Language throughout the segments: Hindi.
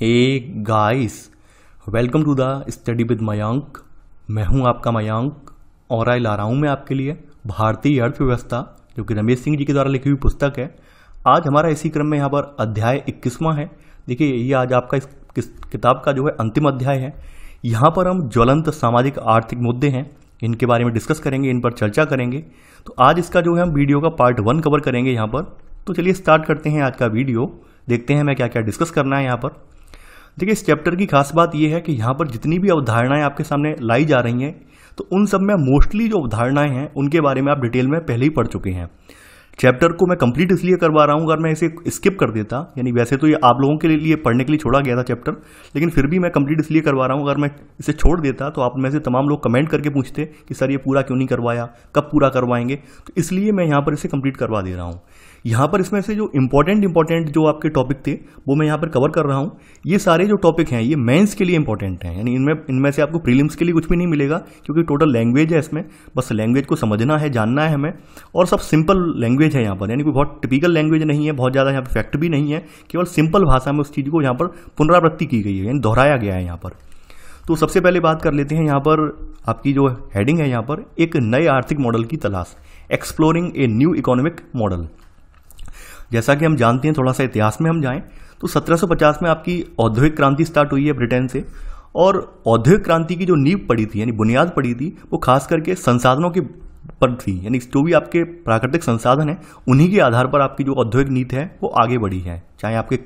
hey guys welcome to the study with Mayank मैं हूं आपका मयांक और आई ला रहा हूं मैं आपके लिए भारतीय अर्थव्यवस्था जो कि रमेश सिंह जी के द्वारा लिखी हुई पुस्तक है आज हमारा इसी क्रम में यहाँ पर अध्याय इक्कीसवां है देखिए ये आज आपका इस किस किताब का जो है अंतिम अध्याय है यहाँ पर हम ज्वलंत सामाजिक आर्थिक मुद्दे हैं इनके बारे में डिस्कस करेंगे इन पर चर्चा करेंगे तो आज इसका जो है हम वीडियो का पार्ट वन कवर करेंगे यहाँ पर तो चलिए स्टार्ट करते हैं आज का वीडियो देखते हैं मैं क्या क्या डिस्कस करना है यहाँ पर देखिए इस चैप्टर की खास बात यह है कि यहाँ पर जितनी भी अवधारणाएं आपके सामने लाई जा रही हैं तो उन सब में मोस्टली जो अवधारणाएं हैं उनके बारे में आप डिटेल में पहले ही पढ़ चुके हैं चैप्टर को मैं कंप्लीट इसलिए करवा रहा हूँ अगर मैं इसे स्किप कर देता यानी वैसे तो ये आप लोगों के लिए पढ़ने के लिए छोड़ा गया था चैप्टर लेकिन फिर भी मैं कंप्लीट इसलिए करवा रहा हूँ अगर मैं इसे छोड़ देता तो आप में से तमाम लोग कमेंट करके पूछते कि सर ये पूरा क्यों नहीं करवाया कब पूरा करवाएंगे तो इसलिए मैं यहाँ पर इसे कंप्लीट करवा दे रहा हूँ यहाँ पर इसमें से जो इंपॉर्टेंट इंपॉर्टेंट जो आपके टॉपिक थे वो मैं यहाँ पर कवर कर रहा हूँ ये सारे जो टॉपिक हैं ये मेंस के लिए इंपॉर्टेंट हैं यानी इनमें इनमें से आपको प्रीलिम्स के लिए कुछ भी नहीं मिलेगा क्योंकि टोटल लैंग्वेज है इसमें बस लैंग्वेज को समझना है जानना है हमें और सब सिंपल लैंग्वेज है यहाँ पर यानी कोई बहुत टिपिकल लैंग्वेज नहीं है बहुत ज़्यादा यहाँ पर फैक्ट भी नहीं है केवल सिंपल भाषा में उस चीज़ को यहाँ पर पुनरावृत्ति की गई है यानी दोहराया गया है यहाँ पर तो सबसे पहले बात कर लेते हैं यहाँ पर आपकी जो हेडिंग है यहाँ पर एक नए आर्थिक मॉडल की तलाश exploring a new economic model जैसा कि हम जानते हैं थोड़ा सा इतिहास में हम जाएं तो 1750 में आपकी औद्योगिक क्रांति स्टार्ट हुई है ब्रिटेन से और औद्योगिक क्रांति की जो नींव पड़ी थी यानी बुनियाद पड़ी थी वो खास करके संसाधनों के पर थी यानी जो भी आपके प्राकृतिक संसाधन हैं उन्हीं के आधार पर आपकी जो औद्योगिक नीति है वो आगे बढ़ी है चाहे आपके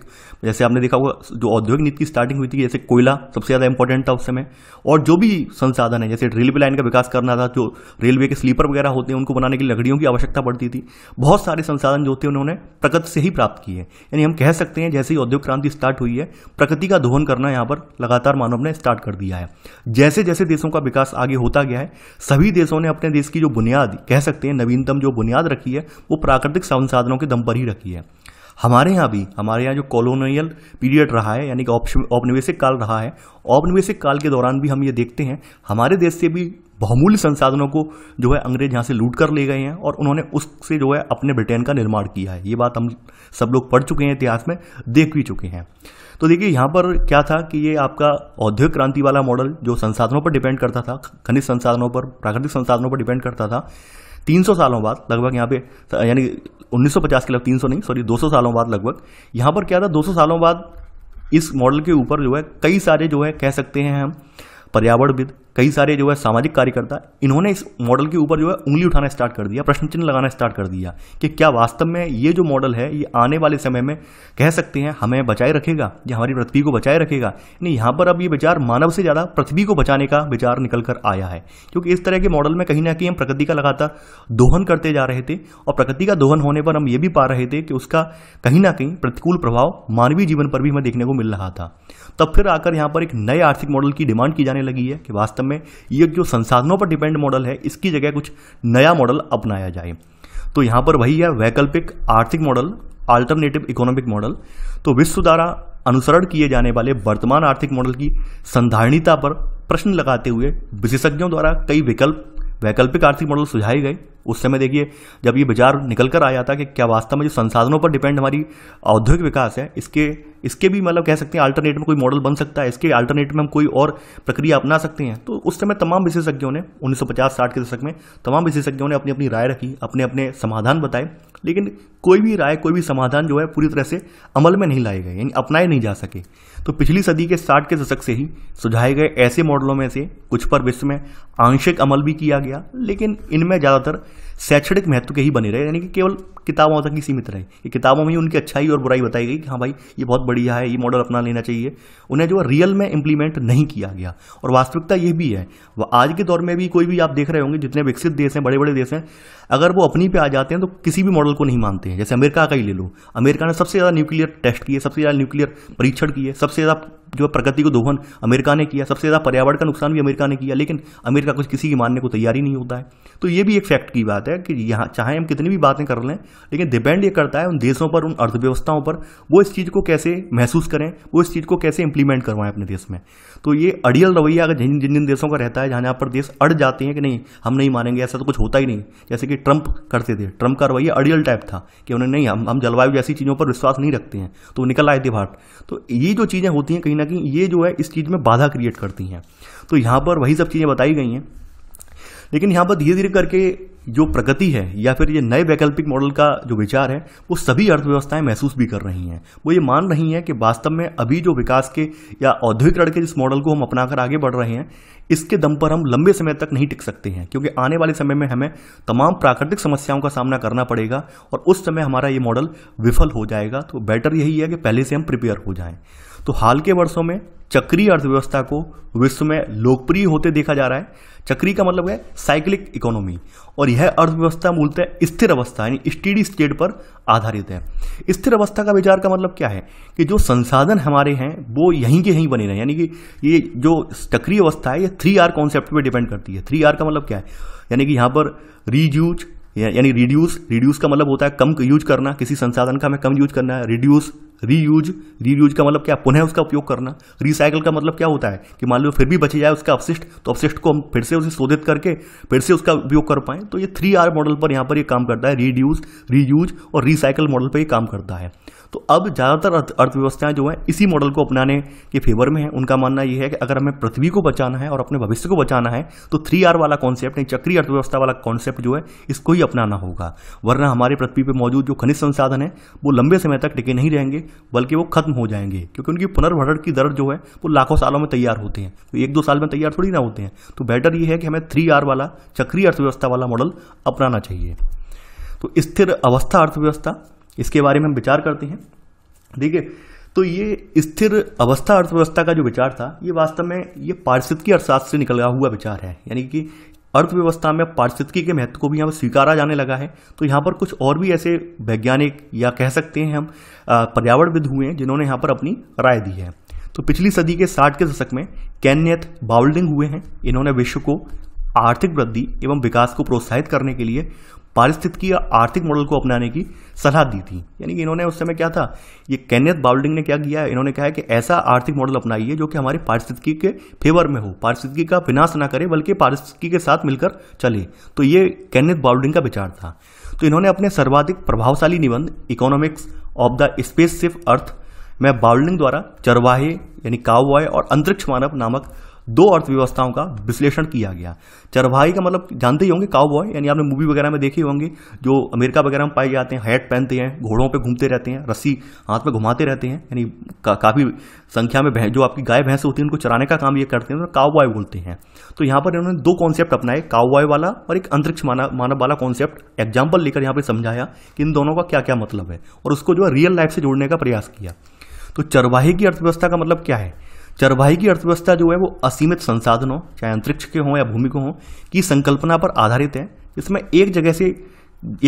जैसे आपने देखा होगा जो औद्योगिक नीति की स्टार्टिंग हुई थी जैसे कोयला सबसे ज़्यादा इंपॉर्टेंट था उस समय और जो भी संसाधन है जैसे रेलवे लाइन का विकास करना था जो रेलवे के स्लीपर वगैरह होते हैं उनको बनाने की लकड़ियों की आवश्यकता पड़ती थी बहुत सारे संसाधन जो थे उन्होंने प्रकृति से ही प्राप्त किए यानी हम कह सकते हैं जैसे ही औद्योगिक क्रांति स्टार्ट हुई है प्रकृति का दोहन करना यहाँ पर लगातार मानव ने स्टार्ट कर दिया है जैसे जैसे देशों का विकास आगे होता गया है सभी देशों ने अपने देश की जो बुनियाद कह सकते हैं नवीनतम जो बुनियाद रखी है वो प्राकृतिक संसाधनों के दम पर ही रखी है हमारे यहाँ भी हमारे यहाँ जो कॉलोनियल पीरियड रहा है यानी कि औपनिवेशिक काल रहा है औपनिवेशिक काल के दौरान भी हम ये देखते हैं हमारे देश से भी बहुमूल्य संसाधनों को जो है अंग्रेज यहाँ से लूट कर ले गए हैं और उन्होंने उससे जो है अपने ब्रिटेन का निर्माण किया है ये बात हम सब लोग पढ़ चुके हैं इतिहास में देख भी चुके हैं तो देखिए यहाँ पर क्या था कि ये आपका औद्योगिक क्रांति वाला मॉडल जो संसाधनों पर डिपेंड करता था खनिज संसाधनों पर प्राकृतिक संसाधनों पर डिपेंड करता था 300 सालों बाद लगभग यहाँ पे यानी 1950 के लगभग 300 नहीं सॉरी 200 सालों बाद लगभग यहाँ पर क्या था 200 सालों बाद इस मॉडल के ऊपर जो है कई सारे जो है कह सकते हैं हम पर्यावरणविद कई सारे जो है सामाजिक कार्यकर्ता इन्होंने इस मॉडल के ऊपर जो है उंगली उठाना स्टार्ट कर दिया प्रश्न चिन्ह लगाना स्टार्ट कर दिया कि क्या वास्तव में ये जो मॉडल है ये आने वाले समय में कह सकते हैं हमें बचाए रखेगा या हमारी पृथ्वी को बचाए रखेगा नहीं यहाँ पर अब ये विचार मानव से ज़्यादा पृथ्वी को बचाने का विचार निकल कर आया है क्योंकि इस तरह के मॉडल में कहीं ना कहीं हम प्रकृति का लगातार दोहन करते जा रहे थे और प्रकृति का दोहन होने पर हम ये भी पा रहे थे कि उसका कहीं ना कहीं प्रतिकूल प्रभाव मानवीय जीवन पर भी हमें देखने को मिल रहा था तब फिर आकर यहाँ पर एक नए आर्थिक मॉडल की डिमांड की जाने लगी है कि वास्तव वास्तव में ये जो संसाधनों पर डिपेंड मॉडल है इसकी जगह कुछ नया मॉडल अपनाया जाए तो यहाँ पर वही है वैकल्पिक आर्थिक मॉडल अल्टरनेटिव इकोनॉमिक मॉडल तो विश्व द्वारा अनुसरण किए जाने वाले वर्तमान आर्थिक मॉडल की संधारणीयता पर प्रश्न लगाते हुए विशेषज्ञों द्वारा कई विकल्प वैकल्पिक आर्थिक मॉडल सुझाए गए उस समय देखिए जब ये बाजार निकल कर आया था कि क्या वास्तव में जो संसाधनों पर डिपेंड हमारी औद्योगिक विकास है इसके इसके भी मतलब कह सकते हैं अल्टरनेट में कोई मॉडल बन सकता है इसके अल्टरनेट में हम कोई और प्रक्रिया अपना सकते हैं तो उस समय तमाम विशेषज्ञों ने 1950-60 के दशक में तमाम विशेषज्ञों ने अपनी अपनी राय रखी अपने अपने समाधान बताए लेकिन कोई भी राय कोई भी समाधान जो है पूरी तरह से अमल में नहीं लाए गए यानी अपनाए नहीं जा सके तो पिछली सदी के साठ के दशक से ही सुझाए गए ऐसे मॉडलों में से कुछ पर विश्व में आंशिक अमल भी किया गया लेकिन इनमें ज़्यादातर शैक्षणिक महत्व के ही बने रहे यानी कि केवल किताबों तक ही सीमित रहे कि किताबों में ही उनकी अच्छाई और बुराई बताई गई कि हाँ भाई ये बहुत बढ़िया है ये मॉडल अपना लेना चाहिए उन्हें जो रियल में इम्प्लीमेंट नहीं किया गया और वास्तविकता ये भी है वह आज के दौर में भी कोई भी आप देख रहे होंगे जितने विकसित देश हैं बड़े बड़े देश हैं अगर वो अपनी पे आ जाते हैं तो किसी भी मॉडल को नहीं मानते हैं जैसे अमेरिका का ही ले लो अमेरिका ने सबसे ज़्यादा न्यूक्लियर टेस्ट किए सबसे ज़्यादा न्यूक्लियर परीक्षण किए सबसे ज़्यादा जो प्रगति को दोहन अमेरिका ने किया सबसे ज़्यादा पर्यावरण का नुकसान भी अमेरिका ने किया लेकिन अमेरिका कुछ किसी की मानने को तैयार ही नहीं होता है तो ये भी एक फैक्ट की बात है कि यहाँ चाहे हम कितनी भी बातें कर लें लेकिन डिपेंड ये करता है उन देशों पर उन अर्थव्यवस्थाओं पर वो इस चीज़ को कैसे महसूस करें वो इस चीज़ को कैसे इंप्लीमेंट करवाएं अपने देश में तो ये अड़ियल रवैया अगर जिन जिन जिन देशों का रहता है जहाँ जहाँ पर देश अड़ जाते हैं कि नहीं हम नहीं मानेंगे ऐसा तो कुछ होता ही नहीं जैसे कि ट्रंप करते थे ट्रंप का रवैया अड़ियल टाइप था कि उन्हें नहीं हम हम जलवायु जैसी चीज़ों पर विश्वास नहीं रखते हैं तो निकल आए थे भारत तो ये जो चीज़ें होती हैं कहीं ना कहीं ये जो है इस चीज़ में बाधा क्रिएट करती हैं तो यहाँ पर वही सब चीज़ें बताई गई हैं लेकिन यहाँ पर धीरे धीरे करके जो प्रगति है या फिर ये नए वैकल्पिक मॉडल का जो विचार है वो सभी अर्थव्यवस्थाएं महसूस भी कर रही हैं वो ये मान रही हैं कि वास्तव में अभी जो विकास के या औद्योगिकरण के जिस मॉडल को हम अपनाकर आगे बढ़ रहे हैं इसके दम पर हम लंबे समय तक नहीं टिक सकते हैं क्योंकि आने वाले समय में हमें तमाम प्राकृतिक समस्याओं का सामना करना पड़ेगा और उस समय हमारा ये मॉडल विफल हो जाएगा तो बेटर यही है कि पहले से हम प्रिपेयर हो जाएं तो हाल के वर्षों में चक्रीय अर्थव्यवस्था को विश्व में लोकप्रिय होते देखा जा रहा है चक्री का मतलब है साइक्लिक इकोनॉमी और यह अर्थव्यवस्था मूलतः स्थिर अवस्था यानी स्टेडी स्टेट पर आधारित है स्थिर अवस्था का विचार का मतलब क्या है कि जो संसाधन हमारे हैं वो यहीं के यहीं बने रहे यानी कि ये जो चक्रीय अवस्था है ये थ्री आर कॉन्सेप्ट पर डिपेंड करती है थ्री आर का मतलब क्या है यानी कि यहाँ पर रीयूज यानी रिड्यूस रिड्यूस का मतलब होता है कम यूज करना किसी संसाधन का हमें कम यूज करना है रिड्यूस रीयूज रीयूज का मतलब क्या पुनः उसका उपयोग करना रिसाइकल का मतलब क्या होता है कि मान लो फिर भी बचे जाए उसका अपशिष्ट तो अपशिष्ट को हम फिर से उसे शोधित करके फिर से उसका उपयोग कर पाएँ तो ये थ्री आर मॉडल पर यहाँ पर ये काम करता है रीड्यूज रीयूज और रिसाइकल मॉडल पर ये काम करता है तो अब ज़्यादातर अर्थव्यवस्थाएं जो हैं इसी मॉडल को अपनाने के फेवर में है उनका मानना यह है कि अगर हमें पृथ्वी को बचाना है और अपने भविष्य को बचाना है तो थ्री आर वाला कॉन्सेप्ट नहीं चक्रीय अर्थव्यवस्था वाला कॉन्सेप्ट जो है इसको ही अपनाना होगा वरना हमारे पृथ्वी पर मौजूद जो खनिज संसाधन है वो लंबे समय तक टिके नहीं रहेंगे बल्कि वो खत्म हो जाएंगे क्योंकि उनकी पुनर्भरण की दर जो है वो लाखों सालों में तैयार होते हैं तो एक दो साल में तैयार थोड़ी ना होते हैं तो बेटर ये है कि हमें थ्री आर वाला चक्रीय अर्थव्यवस्था वाला मॉडल अपनाना चाहिए तो स्थिर अवस्था अर्थव्यवस्था इसके बारे में हम विचार करते हैं ठीक है तो ये स्थिर अवस्था अर्थव्यवस्था का जो विचार था ये वास्तव में ये पारिस्थितिकी अर्थशास्त्र से निकला हुआ विचार है यानी कि अर्थव्यवस्था में पारिस्थितिकी के महत्व को भी यहाँ पर स्वीकारा जाने लगा है तो यहाँ पर कुछ और भी ऐसे वैज्ञानिक या कह सकते हैं हम पर्यावरणविद हुए हैं जिन्होंने यहाँ पर अपनी राय दी है तो पिछली सदी के साठ के दशक में कैन्यथ बाउल्डिंग हुए हैं इन्होंने विश्व को आर्थिक वृद्धि एवं विकास को प्रोत्साहित करने के लिए पारिस्थितिकीय आर्थिक मॉडल को अपनाने की सलाह दी थी यानी कि इन्होंने उस समय क्या था ये कैनियत बाउल्डिंग ने क्या किया इन्होंने कहा कि ऐसा आर्थिक मॉडल अपनाइए जो कि हमारे पारिस्थितिकी के फेवर में हो पारिस्थितिकी का विनाश ना करे बल्कि पारिस्थितिकी के साथ मिलकर चले तो ये कैनियत बाउल्डिंग का विचार था तो इन्होंने अपने सर्वाधिक प्रभावशाली निबंध इकोनॉमिक्स ऑफ द स्पेस सिफ अर्थ में बाउल्डिंग द्वारा चरवाहे यानी कावबॉय और अंतरिक्ष मानव नामक दो अर्थव्यवस्थाओं का विश्लेषण किया गया चरभाई का मतलब जानते ही होंगे काउबॉय यानी आपने मूवी वगैरह में देखे होंगे जो अमेरिका वगैरह में पाए जाते हैं हैट पहनते हैं घोड़ों पर घूमते रहते हैं रस्सी हाथ में घुमाते रहते हैं यानी का, काफ़ी संख्या में जो आपकी गाय भैंस होती है उनको चराने का काम ये करते हैं तो काउबॉय बोलते हैं तो यहाँ पर इन्होंने दो कॉन्सेप्ट अपनाए काउबॉय वाला और एक अंतरिक्ष माना मानव वाला कॉन्सेप्ट एग्जाम्पल लेकर यहाँ पर समझाया कि इन दोनों का क्या क्या मतलब है और उसको जो है रियल लाइफ से जोड़ने का प्रयास किया तो चरवाहे की अर्थव्यवस्था का मतलब क्या है चरभाई की अर्थव्यवस्था जो है वो असीमित संसाधनों चाहे अंतरिक्ष के हों या भूमि को हों की संकल्पना पर आधारित है इसमें एक जगह से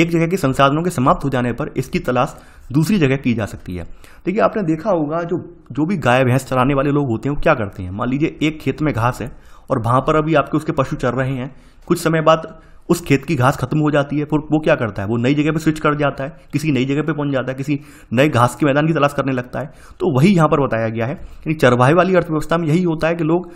एक जगह के संसाधनों के समाप्त हो जाने पर इसकी तलाश दूसरी जगह की जा सकती है देखिए आपने देखा होगा जो जो भी गाय भैंस चराने वाले लोग होते हैं वो क्या करते हैं मान लीजिए एक खेत में घास है और वहाँ पर अभी आपके उसके पशु चर रहे हैं कुछ समय बाद उस खेत की घास खत्म हो जाती है फिर वो क्या करता है वो नई जगह पे स्विच कर जाता है किसी नई जगह पे पहुंच जाता है किसी नए घास के मैदान की तलाश करने लगता है तो वही यहाँ पर बताया गया है यानी चरवाहे वाली अर्थव्यवस्था में यही होता है कि लोग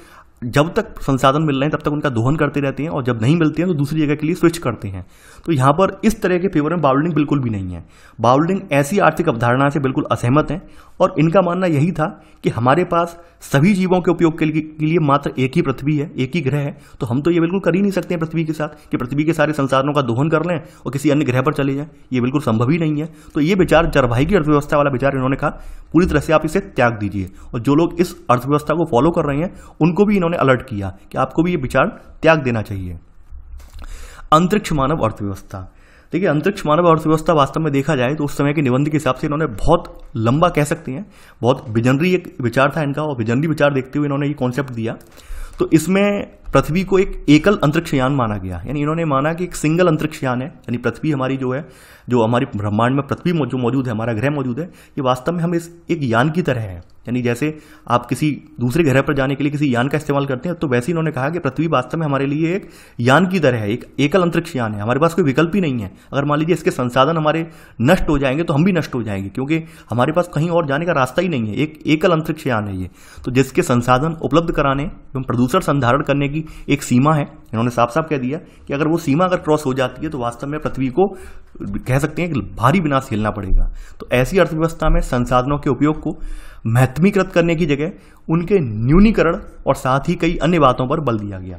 जब तक संसाधन मिल रहे हैं तब तक उनका दोहन करते रहते हैं और जब नहीं मिलते हैं तो दूसरी जगह के लिए स्विच करते हैं तो यहाँ पर इस तरह के फेवर में बाउल्डिंग बिल्कुल भी नहीं है बाउल्डिंग ऐसी आर्थिक अवधारणा से बिल्कुल असहमत है और इनका मानना यही था कि हमारे पास सभी जीवों के उपयोग के लिए मात्र एक ही पृथ्वी है एक ही ग्रह है तो हम तो ये बिल्कुल कर ही नहीं सकते हैं पृथ्वी के साथ कि पृथ्वी के सारे संसाधनों का दोहन कर लें और किसी अन्य ग्रह पर चले जाएं ये बिल्कुल संभव ही नहीं है तो ये विचार जरवाही की अर्थव्यवस्था वाला विचार इन्होंने कहा पूरी तरह से आप इसे त्याग दीजिए और जो लोग इस अर्थव्यवस्था को फॉलो कर रहे हैं उनको भी इन्होंने अलर्ट किया कि आपको भी ये विचार त्याग देना चाहिए अंतरिक्ष मानव अर्थव्यवस्था देखिए अंतरिक्ष मानव अर्थव्यवस्था वास्तव में देखा जाए तो उस समय के निबंध के हिसाब से इन्होंने बहुत लंबा कह सकते हैं बहुत विजनरी एक विचार था इनका और विजनरी विचार देखते हुए इन्होंने ये कॉन्सेप्ट दिया तो इसमें पृथ्वी को एक एकल अंतरिक्षयान माना गया यानी इन्होंने माना कि एक सिंगल अंतरिक्षयान है यानी पृथ्वी हमारी जो है जो हमारे ब्रह्मांड में पृथ्वी जो मौजूद है हमारा ग्रह मौजूद है ये वास्तव में हम इस एक यान की तरह है यानी जैसे आप किसी दूसरे ग्रह पर जाने के लिए किसी यान का इस्तेमाल करते हैं तो वैसे इन्होंने कहा कि पृथ्वी वास्तव में हमारे लिए एक यान की तरह है एक एकल अंतरिक्ष यान है हमारे पास कोई विकल्प ही नहीं है अगर मान लीजिए इसके संसाधन हमारे नष्ट हो जाएंगे तो हम भी नष्ट हो जाएंगे क्योंकि हमारे पास कहीं और जाने का रास्ता ही नहीं है एक एकल अंतरिक्ष यान है ये तो जिसके संसाधन उपलब्ध कराने एवं प्रदूषण संधारण करने की की एक सीमा है इन्होंने साफ साफ कह दिया कि अगर वो सीमा अगर क्रॉस हो जाती है तो वास्तव में पृथ्वी को कह सकते हैं कि भारी विनाश झेलना पड़ेगा तो ऐसी अर्थव्यवस्था में संसाधनों के उपयोग को महत्वीकृत करने की जगह उनके न्यूनीकरण और साथ ही कई अन्य बातों पर बल दिया गया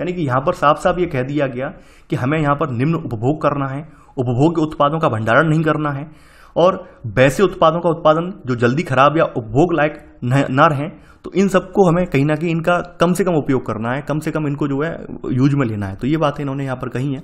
यानी कि यहाँ पर साफ साफ ये कह दिया गया कि हमें यहाँ पर निम्न उपभोग करना है उपभोग के उत्पादों का भंडारण नहीं करना है और वैसे उत्पादों का उत्पादन जो जल्दी खराब या उपभोग लायक न रहें तो इन सबको हमें कहीं ना कहीं इनका कम से कम उपयोग करना है कम से कम इनको जो है यूज में लेना है तो ये बातें इन्होंने यहाँ पर कही हैं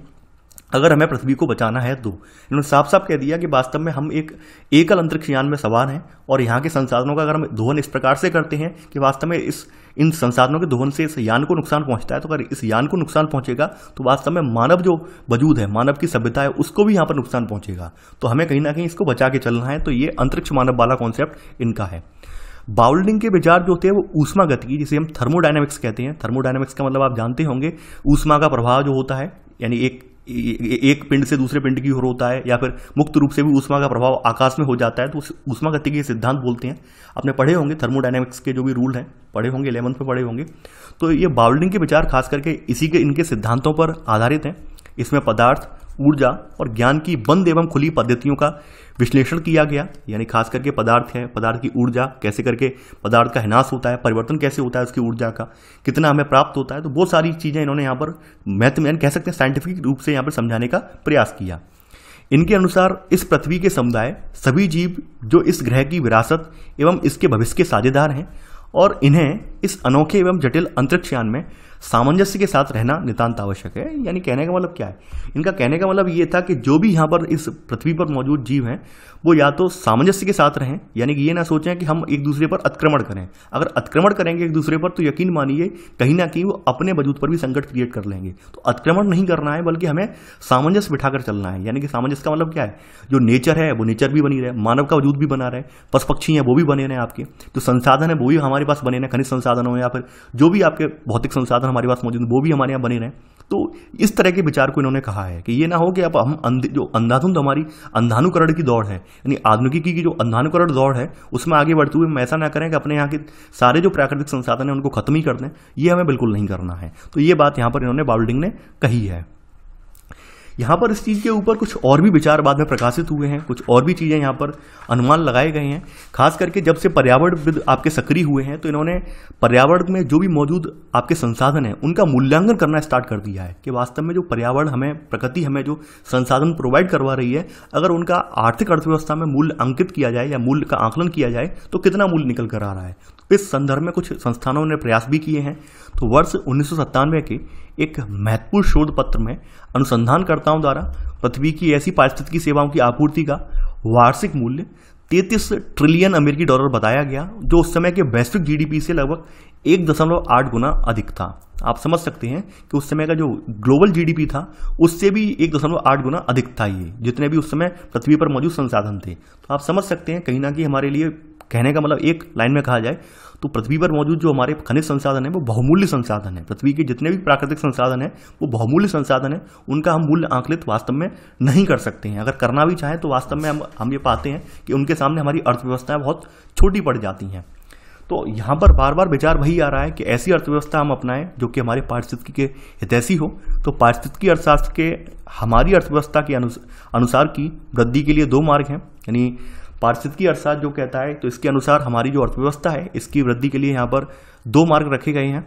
अगर हमें पृथ्वी को बचाना है तो इन्होंने साफ साफ कह दिया कि वास्तव में हम एक एकल अंतरिक्ष यान में सवार हैं और यहाँ के संसाधनों का अगर हम दोहन इस प्रकार से करते हैं कि वास्तव में इस इन संसाधनों के दोहन से इस यान को नुकसान पहुँचता है तो अगर इस यान को नुकसान पहुँचेगा तो वास्तव में मानव जो वजूद है मानव की सभ्यता है उसको भी यहाँ पर नुकसान पहुँचेगा तो हमें कहीं ना कहीं इसको बचा के चलना है तो ये अंतरिक्ष मानव वाला कॉन्सेप्ट इनका है बाउल्डिंग के विचार जो होते हैं वो ऊष्मा की जिसे हम थर्मोडाइनमिक्स कहते हैं थर्मोडाइनमिक्स का मतलब आप जानते होंगे ऊष्मा का प्रभाव जो होता है यानी एक एक पिंड से दूसरे पिंड की ओर होता है या फिर मुक्त रूप से भी ऊष्मा का प्रभाव आकाश में हो जाता है तो ऊष्मा गति के सिद्धांत बोलते हैं आपने पढ़े होंगे थर्मोडाइनमिक्स के जो भी रूल हैं पढ़े होंगे इलेवंथ में पढ़े होंगे तो ये बाउल्डिंग के विचार खास करके इसी के इनके सिद्धांतों पर आधारित हैं इसमें पदार्थ ऊर्जा और ज्ञान की बंद एवं खुली पद्धतियों का विश्लेषण किया गया यानी खास करके पदार्थ है पदार्थ की ऊर्जा कैसे करके पदार्थ का हिनाश होता है परिवर्तन कैसे होता है उसकी ऊर्जा का कितना हमें प्राप्त होता है तो बहुत सारी चीज़ें इन्होंने यहाँ पर मैथ यानी कह सकते हैं साइंटिफिक रूप से यहाँ पर समझाने का प्रयास किया इनके अनुसार इस पृथ्वी के समुदाय सभी जीव जो इस ग्रह की विरासत एवं इसके भविष्य के साझेदार हैं और इन्हें इस अनोखे एवं जटिल अंतरिक्षयान में सामंजस्य के साथ रहना नितांत आवश्यक है यानी कहने का मतलब क्या है इनका कहने का मतलब ये था कि जो भी यहाँ पर इस पृथ्वी पर मौजूद जीव हैं वो या तो सामंजस्य के साथ रहें यानी कि ये ना सोचें कि हम एक दूसरे पर अतिक्रमण करें अगर अतिक्रमण करेंगे एक दूसरे पर तो यकीन मानिए कहीं ना कहीं वो अपने वजूद पर भी संकट क्रिएट कर लेंगे तो अतिक्रमण नहीं करना है बल्कि हमें सामंजस्य बिठाकर चलना है यानी कि सामंजस्य का मतलब क्या है जो नेचर है वो नेचर भी बनी रहे मानव का वजूद भी बना रहे पशु पक्षी हैं वो भी बने रहें आपके जो तो संसाधन है वो भी हमारे पास बने रहें खनिज संसाधन हो या फिर जो भी आपके भौतिक संसाधन हमारे पास मौजूद हैं वो भी हमारे यहाँ बने रहें तो इस तरह के विचार को इन्होंने कहा है कि ये ना हो कि अब हम अंध जो अंधाधुंध हमारी अंधानुकरण की दौड़ है यानी आधुनिकी की जो अंधानुकरण दौड़ है उसमें आगे बढ़ते हुए हम ऐसा ना करें कि अपने यहाँ के सारे जो प्राकृतिक संसाधन हैं उनको खत्म ही कर दें ये हमें बिल्कुल नहीं करना है तो ये बात यहाँ पर इन्होंने बाउल्डिंग ने कही है यहाँ पर इस चीज़ के ऊपर कुछ और भी विचार बाद में प्रकाशित हुए हैं कुछ और भी चीज़ें यहाँ पर अनुमान लगाए गए हैं खास करके जब से पर्यावरणविद आपके सक्रिय हुए हैं तो इन्होंने पर्यावरण में जो भी मौजूद आपके संसाधन हैं उनका मूल्यांकन करना स्टार्ट कर दिया है कि वास्तव में जो पर्यावरण हमें प्रकृति हमें जो संसाधन प्रोवाइड करवा रही है अगर उनका आर्थिक अर्थव्यवस्था में मूल्य अंकित किया जाए या मूल्य का आंकलन किया जाए तो कितना मूल्य निकल कर आ रहा है तो इस संदर्भ में कुछ संस्थानों ने प्रयास भी किए हैं तो वर्ष उन्नीस के एक महत्वपूर्ण शोध पत्र में अनुसंधानकर्ताओं द्वारा पृथ्वी की ऐसी पारिस्थितिकी सेवाओं की आपूर्ति का वार्षिक मूल्य 33 ट्रिलियन अमेरिकी डॉलर बताया गया जो उस समय के वैश्विक जीडीपी से लगभग एक दशमलव आठ गुना अधिक था आप समझ सकते हैं कि उस समय का जो ग्लोबल जीडीपी था उससे भी एक दशमलव आठ गुना अधिक था ये जितने भी उस समय पृथ्वी पर मौजूद संसाधन थे तो आप समझ सकते हैं कहीं ना कहीं हमारे लिए कहने का मतलब एक लाइन में कहा जाए तो पृथ्वी पर मौजूद जो हमारे खनिज संसाधन है वो बहुमूल्य संसाधन है पृथ्वी के जितने भी प्राकृतिक संसाधन है वो बहुमूल्य संसाधन है उनका हम मूल्य आंकलित वास्तव में नहीं कर सकते हैं अगर करना भी चाहें तो वास्तव में हम हम ये पाते हैं कि उनके सामने हमारी अर्थव्यवस्थाएं बहुत छोटी पड़ जाती हैं तो यहाँ पर बार बार विचार वही आ रहा है कि ऐसी अर्थव्यवस्था हम अपनाएं जो कि हमारे पारिस्थितिकी के हितैषी हो तो पारिस्थितिकी अर्थशास्त्र के हमारी अर्थव्यवस्था के अनुसार की वृद्धि के लिए दो मार्ग हैं यानी पारिस्थितिकी अर्थशास्त्र जो कहता है तो इसके अनुसार हमारी जो अर्थव्यवस्था है इसकी वृद्धि के लिए यहाँ पर दो मार्ग रखे गए हैं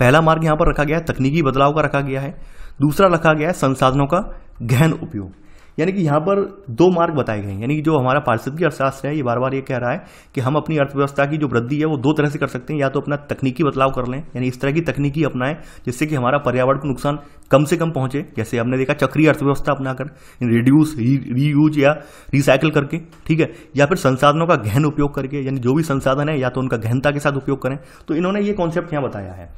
पहला मार्ग यहाँ पर रखा गया है तकनीकी बदलाव का रखा गया है दूसरा रखा गया है संसाधनों का गहन उपयोग यानी कि यहाँ पर दो मार्ग बताए गए हैं यानी कि जो हमारा पारिस्थितिकी अर्थशास्त्र है ये बार बार ये कह रहा है कि हम अपनी अर्थव्यवस्था की जो वृद्धि है वो दो तरह से कर सकते हैं या तो अपना तकनीकी बदलाव कर लें यानी इस तरह की तकनीकी अपनाएं जिससे कि हमारा पर्यावरण को नुकसान कम से कम पहुंचे जैसे हमने देखा चक्रीय अर्थव्यवस्था अपनाकर रिड्यूस रीयूज या रिसाइकिल करके ठीक है या फिर संसाधनों का गहन उपयोग करके यानी जो भी संसाधन है या तो उनका गहनता के साथ उपयोग करें तो इन्होंने ये कॉन्सेप्ट यहाँ बताया है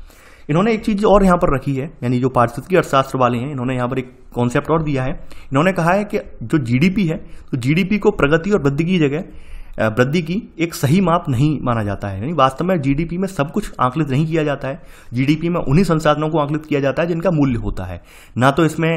इन्होंने एक चीज़ और यहां पर रखी है यानी जो पारिस्थितिकी अर्थशास्त्र वाले हैं इन्होंने यहां पर एक कॉन्सेप्ट और दिया है इन्होंने कहा है कि जो जीडीपी है तो जीडीपी को प्रगति और वृद्धि की जगह वृद्धि की एक सही माप नहीं माना जाता है यानी वास्तव में जीडीपी में सब कुछ आंकलित नहीं किया जाता है जीडीपी में उन्हीं संसाधनों को आंकलित किया जाता है जिनका मूल्य होता है ना तो इसमें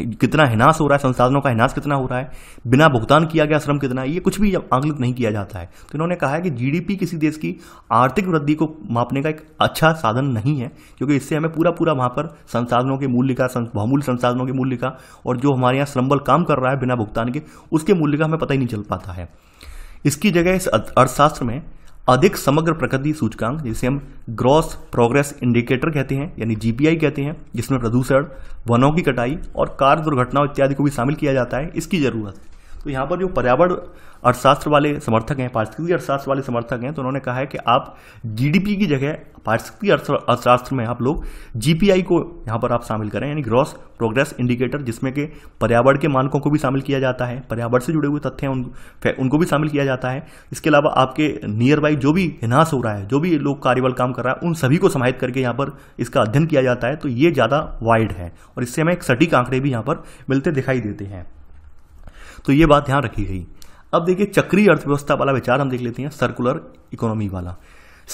कितना हिनास हो रहा है संसाधनों का हिनास कितना हो रहा है बिना भुगतान किया गया श्रम कितना है ये कुछ भी आंकलित नहीं किया जाता है तो इन्होंने कहा है कि जीडीपी किसी देश की आर्थिक वृद्धि को मापने का एक अच्छा साधन नहीं है क्योंकि इससे हमें पूरा पूरा वहाँ पर संसाधनों के मूल्य का बहुमूल्य संसाधनों के मूल्य का और जो हमारे यहाँ श्रम बल काम कर रहा है बिना भुगतान के उसके मूल्य का हमें पता ही नहीं चल पाता है इसकी जगह इस अर्थशास्त्र में अधिक समग्र प्रकृति सूचकांक जिसे हम ग्रॉस प्रोग्रेस इंडिकेटर कहते हैं यानी जीपीआई कहते हैं जिसमें प्रदूषण वनों की कटाई और कार दुर्घटनाओं इत्यादि को भी शामिल किया जाता है इसकी जरूरत है तो यहाँ पर जो पर्यावरण अर्थशास्त्र वाले समर्थक हैं पारिस्थितिकी अर्थशास्त्र वाले समर्थक हैं तो उन्होंने कहा है कि आप जीडीपी की जगह पारिस्थितिकी अर्थशास्त्र में आप लोग जीपीआई को यहाँ पर आप शामिल करें यानी ग्रॉस प्रोग्रेस इंडिकेटर जिसमें कि पर्यावरण के मानकों को भी शामिल किया जाता है पर्यावरण से जुड़े हुए तथ्य हैं उन, उनको भी शामिल किया जाता है इसके अलावा आपके नियर बाई जो भी हिनास हो रहा है जो भी लोग कार्यबल काम कर रहा है उन सभी को समाहित करके यहाँ पर इसका अध्ययन किया जाता है तो ये ज़्यादा वाइड है और इससे हमें सटीक आंकड़े भी यहाँ पर मिलते दिखाई देते हैं तो ये बात ध्यान रखी गई अब देखिए चक्रीय अर्थव्यवस्था वाला विचार हम देख लेते हैं सर्कुलर इकोनॉमी वाला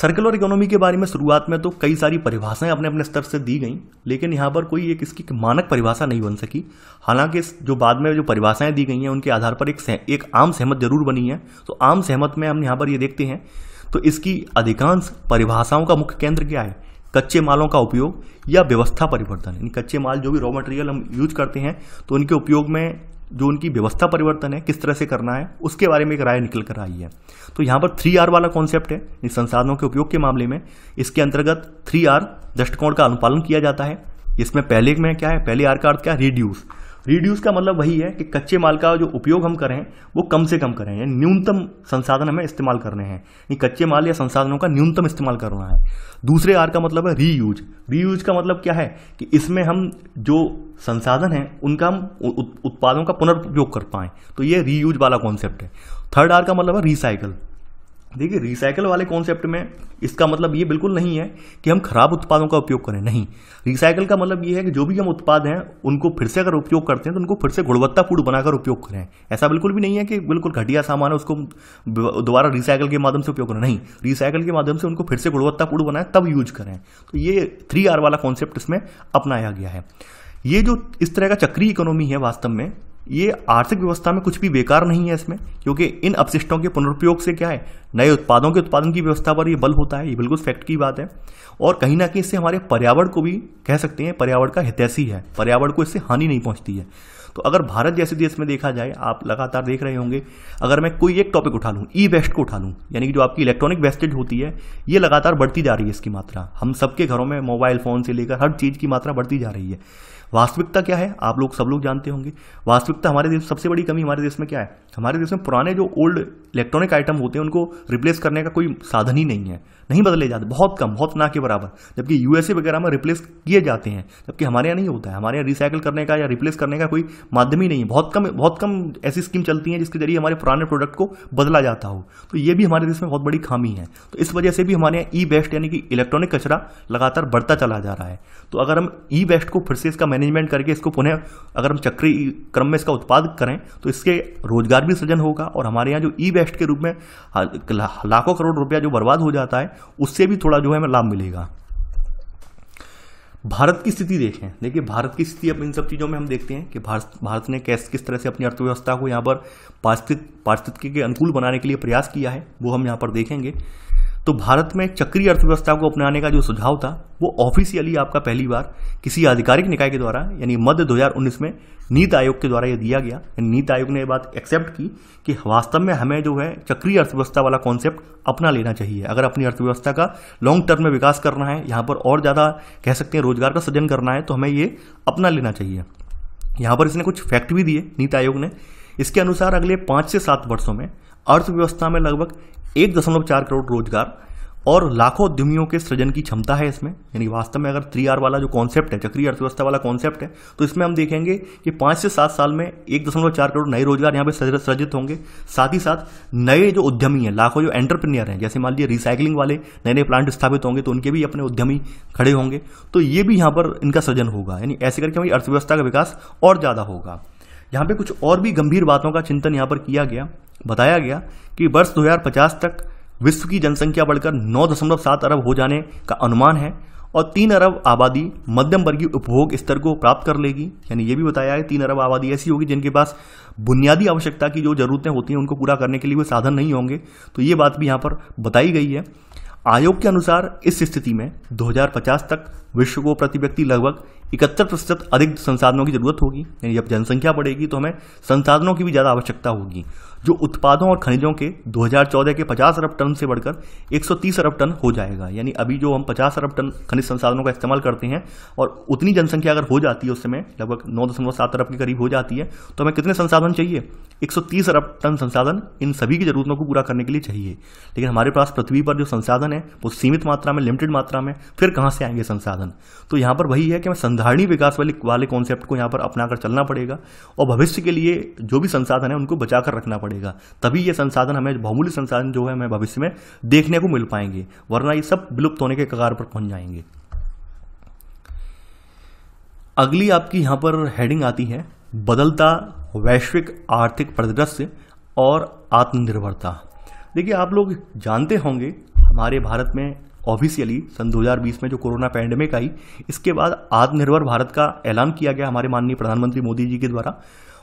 सर्कुलर इकोनॉमी के बारे में शुरुआत में तो कई सारी परिभाषाएं अपने अपने स्तर से दी गई लेकिन यहाँ पर कोई एक इसकी मानक परिभाषा नहीं बन सकी हालांकि जो बाद में जो परिभाषाएं दी गई हैं उनके आधार पर एक एक आम सहमत जरूर बनी है तो आम सहमत में हम यहाँ पर ये देखते हैं तो इसकी अधिकांश परिभाषाओं का मुख्य केंद्र क्या है कच्चे मालों का उपयोग या व्यवस्था परिवर्तन यानी कच्चे माल जो भी रॉ मटेरियल हम यूज करते हैं तो उनके उपयोग में जो उनकी व्यवस्था परिवर्तन है किस तरह से करना है उसके बारे में एक राय निकल कर आई है तो यहां पर थ्री आर वाला कॉन्सेप्ट है संसाधनों के उपयोग के मामले में इसके अंतर्गत थ्री आर दृष्टिकोण का अनुपालन किया जाता है इसमें पहले में क्या है पहले आर का अर्थ क्या है रिड्यूस रिड्यूस का मतलब वही है कि कच्चे माल का जो उपयोग हम करें वो कम से कम करें यानी न्यूनतम संसाधन हमें इस्तेमाल करने हैं यानी कच्चे माल या संसाधनों का न्यूनतम इस्तेमाल करना है दूसरे आर का मतलब है रीयूज रीयूज का मतलब क्या है कि इसमें हम जो संसाधन हैं उनका हम उत्पादों का पुनर्पयोग कर पाएँ तो ये रीयूज वाला कॉन्सेप्ट है थर्ड आर का मतलब है रिसाइकल देखिए रिसाइकल वाले कॉन्सेप्ट में इसका मतलब ये बिल्कुल नहीं है कि हम खराब उत्पादों का उपयोग करें नहीं रिसाइकल का मतलब ये है कि जो भी हम उत्पाद हैं उनको फिर से अगर उपयोग करते हैं तो उनको फिर से गुणवत्तापूर्ण बनाकर उपयोग करें ऐसा बिल्कुल भी नहीं है कि बिल्कुल घटिया सामान है उसको दोबारा रिसाइकल के माध्यम से उपयोग करें नहीं रिसाइकल के माध्यम से उनको फिर से गुणवत्तापूर्ण बनाएं तब यूज करें तो ये थ्री आर वाला कॉन्सेप्ट इसमें अपनाया गया है ये जो इस तरह का चक्रीय इकोनॉमी है वास्तव में ये आर्थिक व्यवस्था में कुछ भी बेकार नहीं है इसमें क्योंकि इन अपशिष्टों के पुनरुपयोग से क्या है नए उत्पादों के उत्पादन की व्यवस्था पर ये बल होता है ये बिल्कुल फैक्ट की बात है और कहीं ना कहीं इससे हमारे पर्यावरण को भी कह सकते हैं पर्यावरण का हितैषी है पर्यावरण को इससे हानि नहीं पहुँचती है तो अगर भारत जैसे देश में देखा जाए आप लगातार देख रहे होंगे अगर मैं कोई एक टॉपिक उठा लूँ ई वेस्ट को उठा लूँ यानी कि जो आपकी इलेक्ट्रॉनिक वेस्टेज होती है ये लगातार बढ़ती जा रही है इसकी मात्रा हम सबके घरों में मोबाइल फ़ोन से लेकर हर चीज़ की मात्रा बढ़ती जा रही है वास्तविकता क्या है आप लोग सब लोग जानते होंगे वास्तविकता हमारे देश सबसे बड़ी कमी हमारे देश में क्या है हमारे देश में पुराने जो ओल्ड इलेक्ट्रॉनिक आइटम होते हैं उनको रिप्लेस करने का कोई साधन ही नहीं है नहीं बदले जाते बहुत कम बहुत ना के बराबर जबकि यूएसए वगैरह में रिप्लेस किए जाते हैं जबकि हमारे यहाँ नहीं होता है हमारे यहाँ रिसाइकिल करने का या रिप्लेस करने का कोई माध्यम ही नहीं है बहुत कम बहुत कम ऐसी स्कीम चलती हैं जिसके जरिए हमारे पुराने प्रोडक्ट को बदला जाता हो तो ये भी हमारे देश में बहुत बड़ी खामी है तो इस वजह से भी हमारे यहाँ ई वेस्ट यानी कि इलेक्ट्रॉनिक कचरा लगातार बढ़ता चला जा रहा है तो अगर हम ई वेस्ट को फिर से इसका मैनेजमेंट करके इसको पुनः अगर हम चक्री क्रम में इसका उत्पाद करें तो इसके रोजगार भी सृजन होगा और हमारे यहाँ जो ई वेस्ट के रूप में हाँ, लाखों करोड़ रुपया जो बर्बाद हो जाता है उससे भी थोड़ा जो है हमें लाभ मिलेगा भारत की स्थिति देखें देखिए भारत की स्थिति अब इन सब चीज़ों में हम देखते हैं कि भारत भारत ने कैस किस तरह से अपनी अर्थव्यवस्था को यहाँ पर पारिस्थित पारिस्थितिकी के अनुकूल बनाने के लिए प्रयास किया है वो हम यहाँ पर देखेंगे तो भारत में चक्रीय अर्थव्यवस्था को अपनाने का जो सुझाव था वो ऑफिशियली आपका पहली बार किसी आधिकारिक निकाय के द्वारा यानी मध्य 2019 में नीति आयोग के द्वारा ये दिया गया नीति आयोग ने ये बात एक्सेप्ट की कि वास्तव में हमें जो है चक्रीय अर्थव्यवस्था वाला कॉन्सेप्ट अपना लेना चाहिए अगर अपनी अर्थव्यवस्था का लॉन्ग टर्म में विकास करना है यहाँ पर और ज़्यादा कह सकते हैं रोजगार का सृजन करना है तो हमें ये अपना लेना चाहिए यहाँ पर इसने कुछ फैक्ट भी दिए नीति आयोग ने इसके अनुसार अगले पाँच से सात वर्षों में अर्थव्यवस्था में लगभग एक दशमलव चार करोड़ रोजगार और लाखों उद्यमियों के सृजन की क्षमता है इसमें यानी वास्तव में अगर थ्री आर वाला जो कॉन्सेप्ट है चक्रीय अर्थव्यवस्था वाला कॉन्सेप्ट है तो इसमें हम देखेंगे कि पाँच से सात साल में एक दशमलव चार करोड़ नए रोजगार यहाँ पे सृजित होंगे साथ ही साथ नए जो उद्यमी हैं लाखों जो एंटरप्रेन्यर हैं जैसे मान लीजिए रिसाइकलिंग वाले नए नए प्लांट स्थापित होंगे तो उनके भी अपने उद्यमी खड़े होंगे तो ये भी यहाँ पर इनका सृजन होगा यानी ऐसे करके हमारी अर्थव्यवस्था का विकास और ज़्यादा होगा यहाँ पे कुछ और भी गंभीर बातों का चिंतन यहाँ पर किया गया बताया गया कि वर्ष 2050 तक विश्व की जनसंख्या बढ़कर 9.7 अरब हो जाने का अनुमान है और तीन अरब आबादी मध्यम वर्गीय उपभोग स्तर को प्राप्त कर लेगी यानी यह भी बताया है तीन अरब आबादी ऐसी होगी जिनके पास बुनियादी आवश्यकता की जो ज़रूरतें होती हैं उनको पूरा करने के लिए वो साधन नहीं होंगे तो ये बात भी यहाँ पर बताई गई है आयोग के अनुसार इस स्थिति में 2050 तक विश्व को प्रति व्यक्ति लगभग इकहत्तर प्रतिशत अधिक संसाधनों की जरूरत होगी यानी जब जनसंख्या बढ़ेगी तो हमें संसाधनों की भी ज़्यादा आवश्यकता होगी जो उत्पादों और खनिजों के 2014 के 50 अरब टन से बढ़कर 130 अरब टन हो जाएगा यानी अभी जो हम 50 अरब टन खनिज संसाधनों का इस्तेमाल करते हैं और उतनी जनसंख्या अगर हो जाती है उस समय लगभग नौ दशमलव सात अरब के करीब हो जाती है तो हमें कितने संसाधन चाहिए 130 अरब टन संसाधन इन सभी की ज़रूरतों को पूरा करने के लिए चाहिए लेकिन हमारे पास पृथ्वी पर जो संसाधन है वो सीमित मात्रा में लिमिटेड मात्रा में फिर कहाँ से आएंगे संसाधन तो यहाँ पर वही है कि हमें संधारणी विकास वाले वाले कॉन्सेप्ट को यहाँ पर अपना कर चलना पड़ेगा और भविष्य के लिए जो भी संसाधन है उनको बचा कर रखना पड़ेगा पड़ेगा तभी ये संसाधन हमें बहुमूल्य संसाधन जो है हमें भविष्य में देखने को मिल पाएंगे वरना ये सब विलुप्त होने के कगार पर पहुंच जाएंगे अगली आपकी यहां पर हेडिंग आती है बदलता वैश्विक आर्थिक परिदृश्य और आत्मनिर्भरता देखिए आप लोग जानते होंगे हमारे भारत में ऑफिशियली सन 2020 में जो कोरोना पैंडमिक आई इसके बाद आत्मनिर्भर भारत का ऐलान किया गया हमारे माननीय प्रधानमंत्री मोदी जी के द्वारा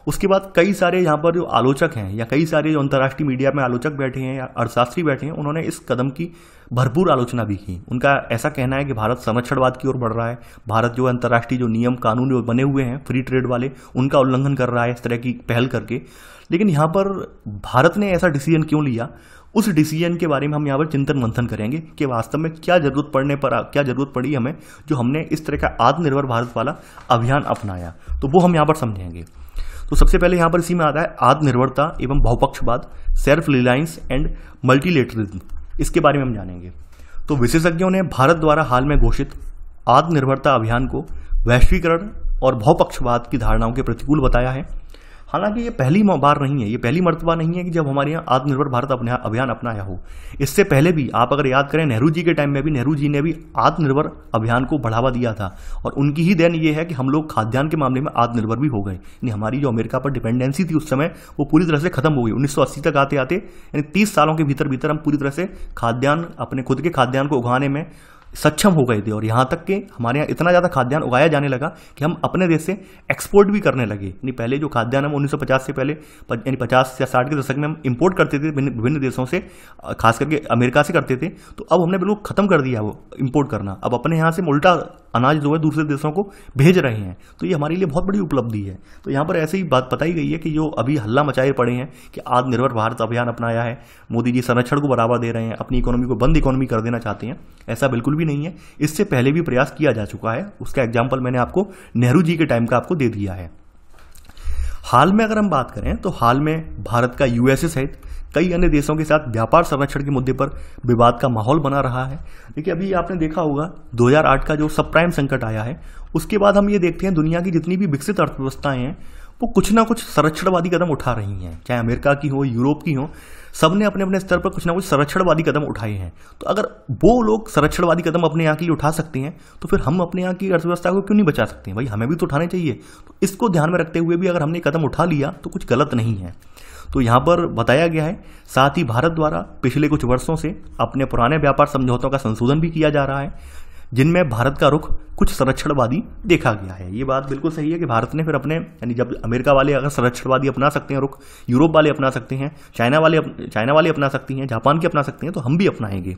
उसके बाद कई सारे यहाँ पर जो आलोचक हैं या कई सारे जो अंतर्राष्ट्रीय मीडिया में आलोचक बैठे हैं या अर्थशास्त्री बैठे हैं उन्होंने इस कदम की भरपूर आलोचना भी की उनका ऐसा कहना है कि भारत संरक्षणवाद की ओर बढ़ रहा है भारत जो अंतर्राष्ट्रीय जो नियम कानून जो बने हुए हैं फ्री ट्रेड वाले उनका उल्लंघन कर रहा है इस तरह की पहल करके लेकिन यहाँ पर भारत ने ऐसा डिसीजन क्यों लिया उस डिसीजन के बारे में हम यहाँ पर चिंतन मंथन करेंगे कि वास्तव में क्या जरूरत पड़ने पर क्या जरूरत पड़ी हमें जो हमने इस तरह का आत्मनिर्भर भारत वाला अभियान अपनाया तो वो हम यहाँ पर समझेंगे तो सबसे पहले यहाँ पर इसी में आता है आत्मनिर्भरता एवं बहुपक्षवाद सेल्फ रिलायंस एंड मल्टीलेटरिज्म इसके बारे में हम जानेंगे तो विशेषज्ञों ने भारत द्वारा हाल में घोषित आत्मनिर्भरता अभियान को वैश्वीकरण और बहुपक्षवाद की धारणाओं के प्रतिकूल बताया है हालांकि ये पहली बार नहीं है ये पहली मरतबा नहीं है कि जब हमारे यहाँ आत्मनिर्भर भारत अपने अभियान अपनाया हो इससे पहले भी आप अगर याद करें नेहरू जी के टाइम में भी नेहरू जी ने भी आत्मनिर्भर अभियान को बढ़ावा दिया था और उनकी ही देन ये है कि हम लोग खाद्यान्न के मामले में आत्मनिर्भर भी हो गए यानी हमारी जो अमेरिका पर डिपेंडेंसी थी उस समय वो पूरी तरह से खत्म हो गई उन्नीस तक आते आते यानी तीस सालों के भीतर भीतर हम पूरी तरह से खाद्यान्न अपने खुद के खाद्यान्न को उगाने में सक्षम हो गए थे और यहाँ तक के हमारे यहाँ इतना ज़्यादा खाद्यान्न उगाया जाने लगा कि हम अपने देश से एक्सपोर्ट भी करने लगे यानी पहले जो खाद्यान्न हम 1950 से पहले यानी 50 या 60 के दशक में हम इंपोर्ट करते थे विभिन्न देशों से खास करके अमेरिका से करते थे तो अब हमने बिल्कुल ख़त्म कर दिया वो इम्पोर्ट करना अब अपने यहाँ से उल्टा अनाज जो है दूसरे देशों को भेज रहे हैं तो ये हमारे लिए बहुत बड़ी उपलब्धि है तो यहाँ पर ऐसी ही बात बताई गई है कि जो अभी हल्ला मचाए पड़े हैं कि आत्मनिर्भर भारत अभियान अपनाया है मोदी जी संरक्षण को बढ़ावा दे रहे हैं अपनी इकोनॉमी को बंद इकोनॉमी कर देना चाहते हैं ऐसा बिल्कुल भी भी नहीं है इससे पहले भी प्रयास किया जा चुका है उसका एग्जाम्पल मैंने आपको नेहरू जी के टाइम का आपको दे दिया है हाल में अगर हम बात करें तो हाल में भारत का यूएसए सहित कई अन्य देशों के साथ व्यापार संरक्षण के मुद्दे पर विवाद का माहौल बना रहा है देखिए अभी आपने देखा होगा 2008 का जो सब प्राइम संकट आया है उसके बाद हम ये देखते हैं दुनिया की जितनी भी विकसित अर्थव्यवस्थाएं हैं वो कुछ ना कुछ संरक्षणवादी कदम उठा रही हैं चाहे अमेरिका की हो यूरोप की हो सबने अपने अपने स्तर पर कुछ ना कुछ संरक्षणवादी कदम उठाए हैं तो अगर वो लोग संरक्षणवादी कदम अपने यहाँ के लिए उठा सकते हैं तो फिर हम अपने यहाँ की अर्थव्यवस्था को क्यों नहीं बचा सकते हैं भाई हमें भी तो उठाने चाहिए तो इसको ध्यान में रखते हुए भी अगर हमने कदम उठा लिया तो कुछ गलत नहीं है तो यहाँ पर बताया गया है साथ ही भारत द्वारा पिछले कुछ वर्षों से अपने पुराने व्यापार समझौतों का संशोधन भी किया जा रहा है जिनमें भारत का रुख कुछ संरक्षणवादी देखा गया है ये बात बिल्कुल सही है कि भारत ने फिर अपने यानी जब अमेरिका वाले अगर संरक्षणवादी अपना सकते हैं रुख यूरोप वाले अपना सकते हैं चाइना वाले चाइना वाले अपना सकती हैं जापान के अपना सकते हैं तो हम भी अपनाएंगे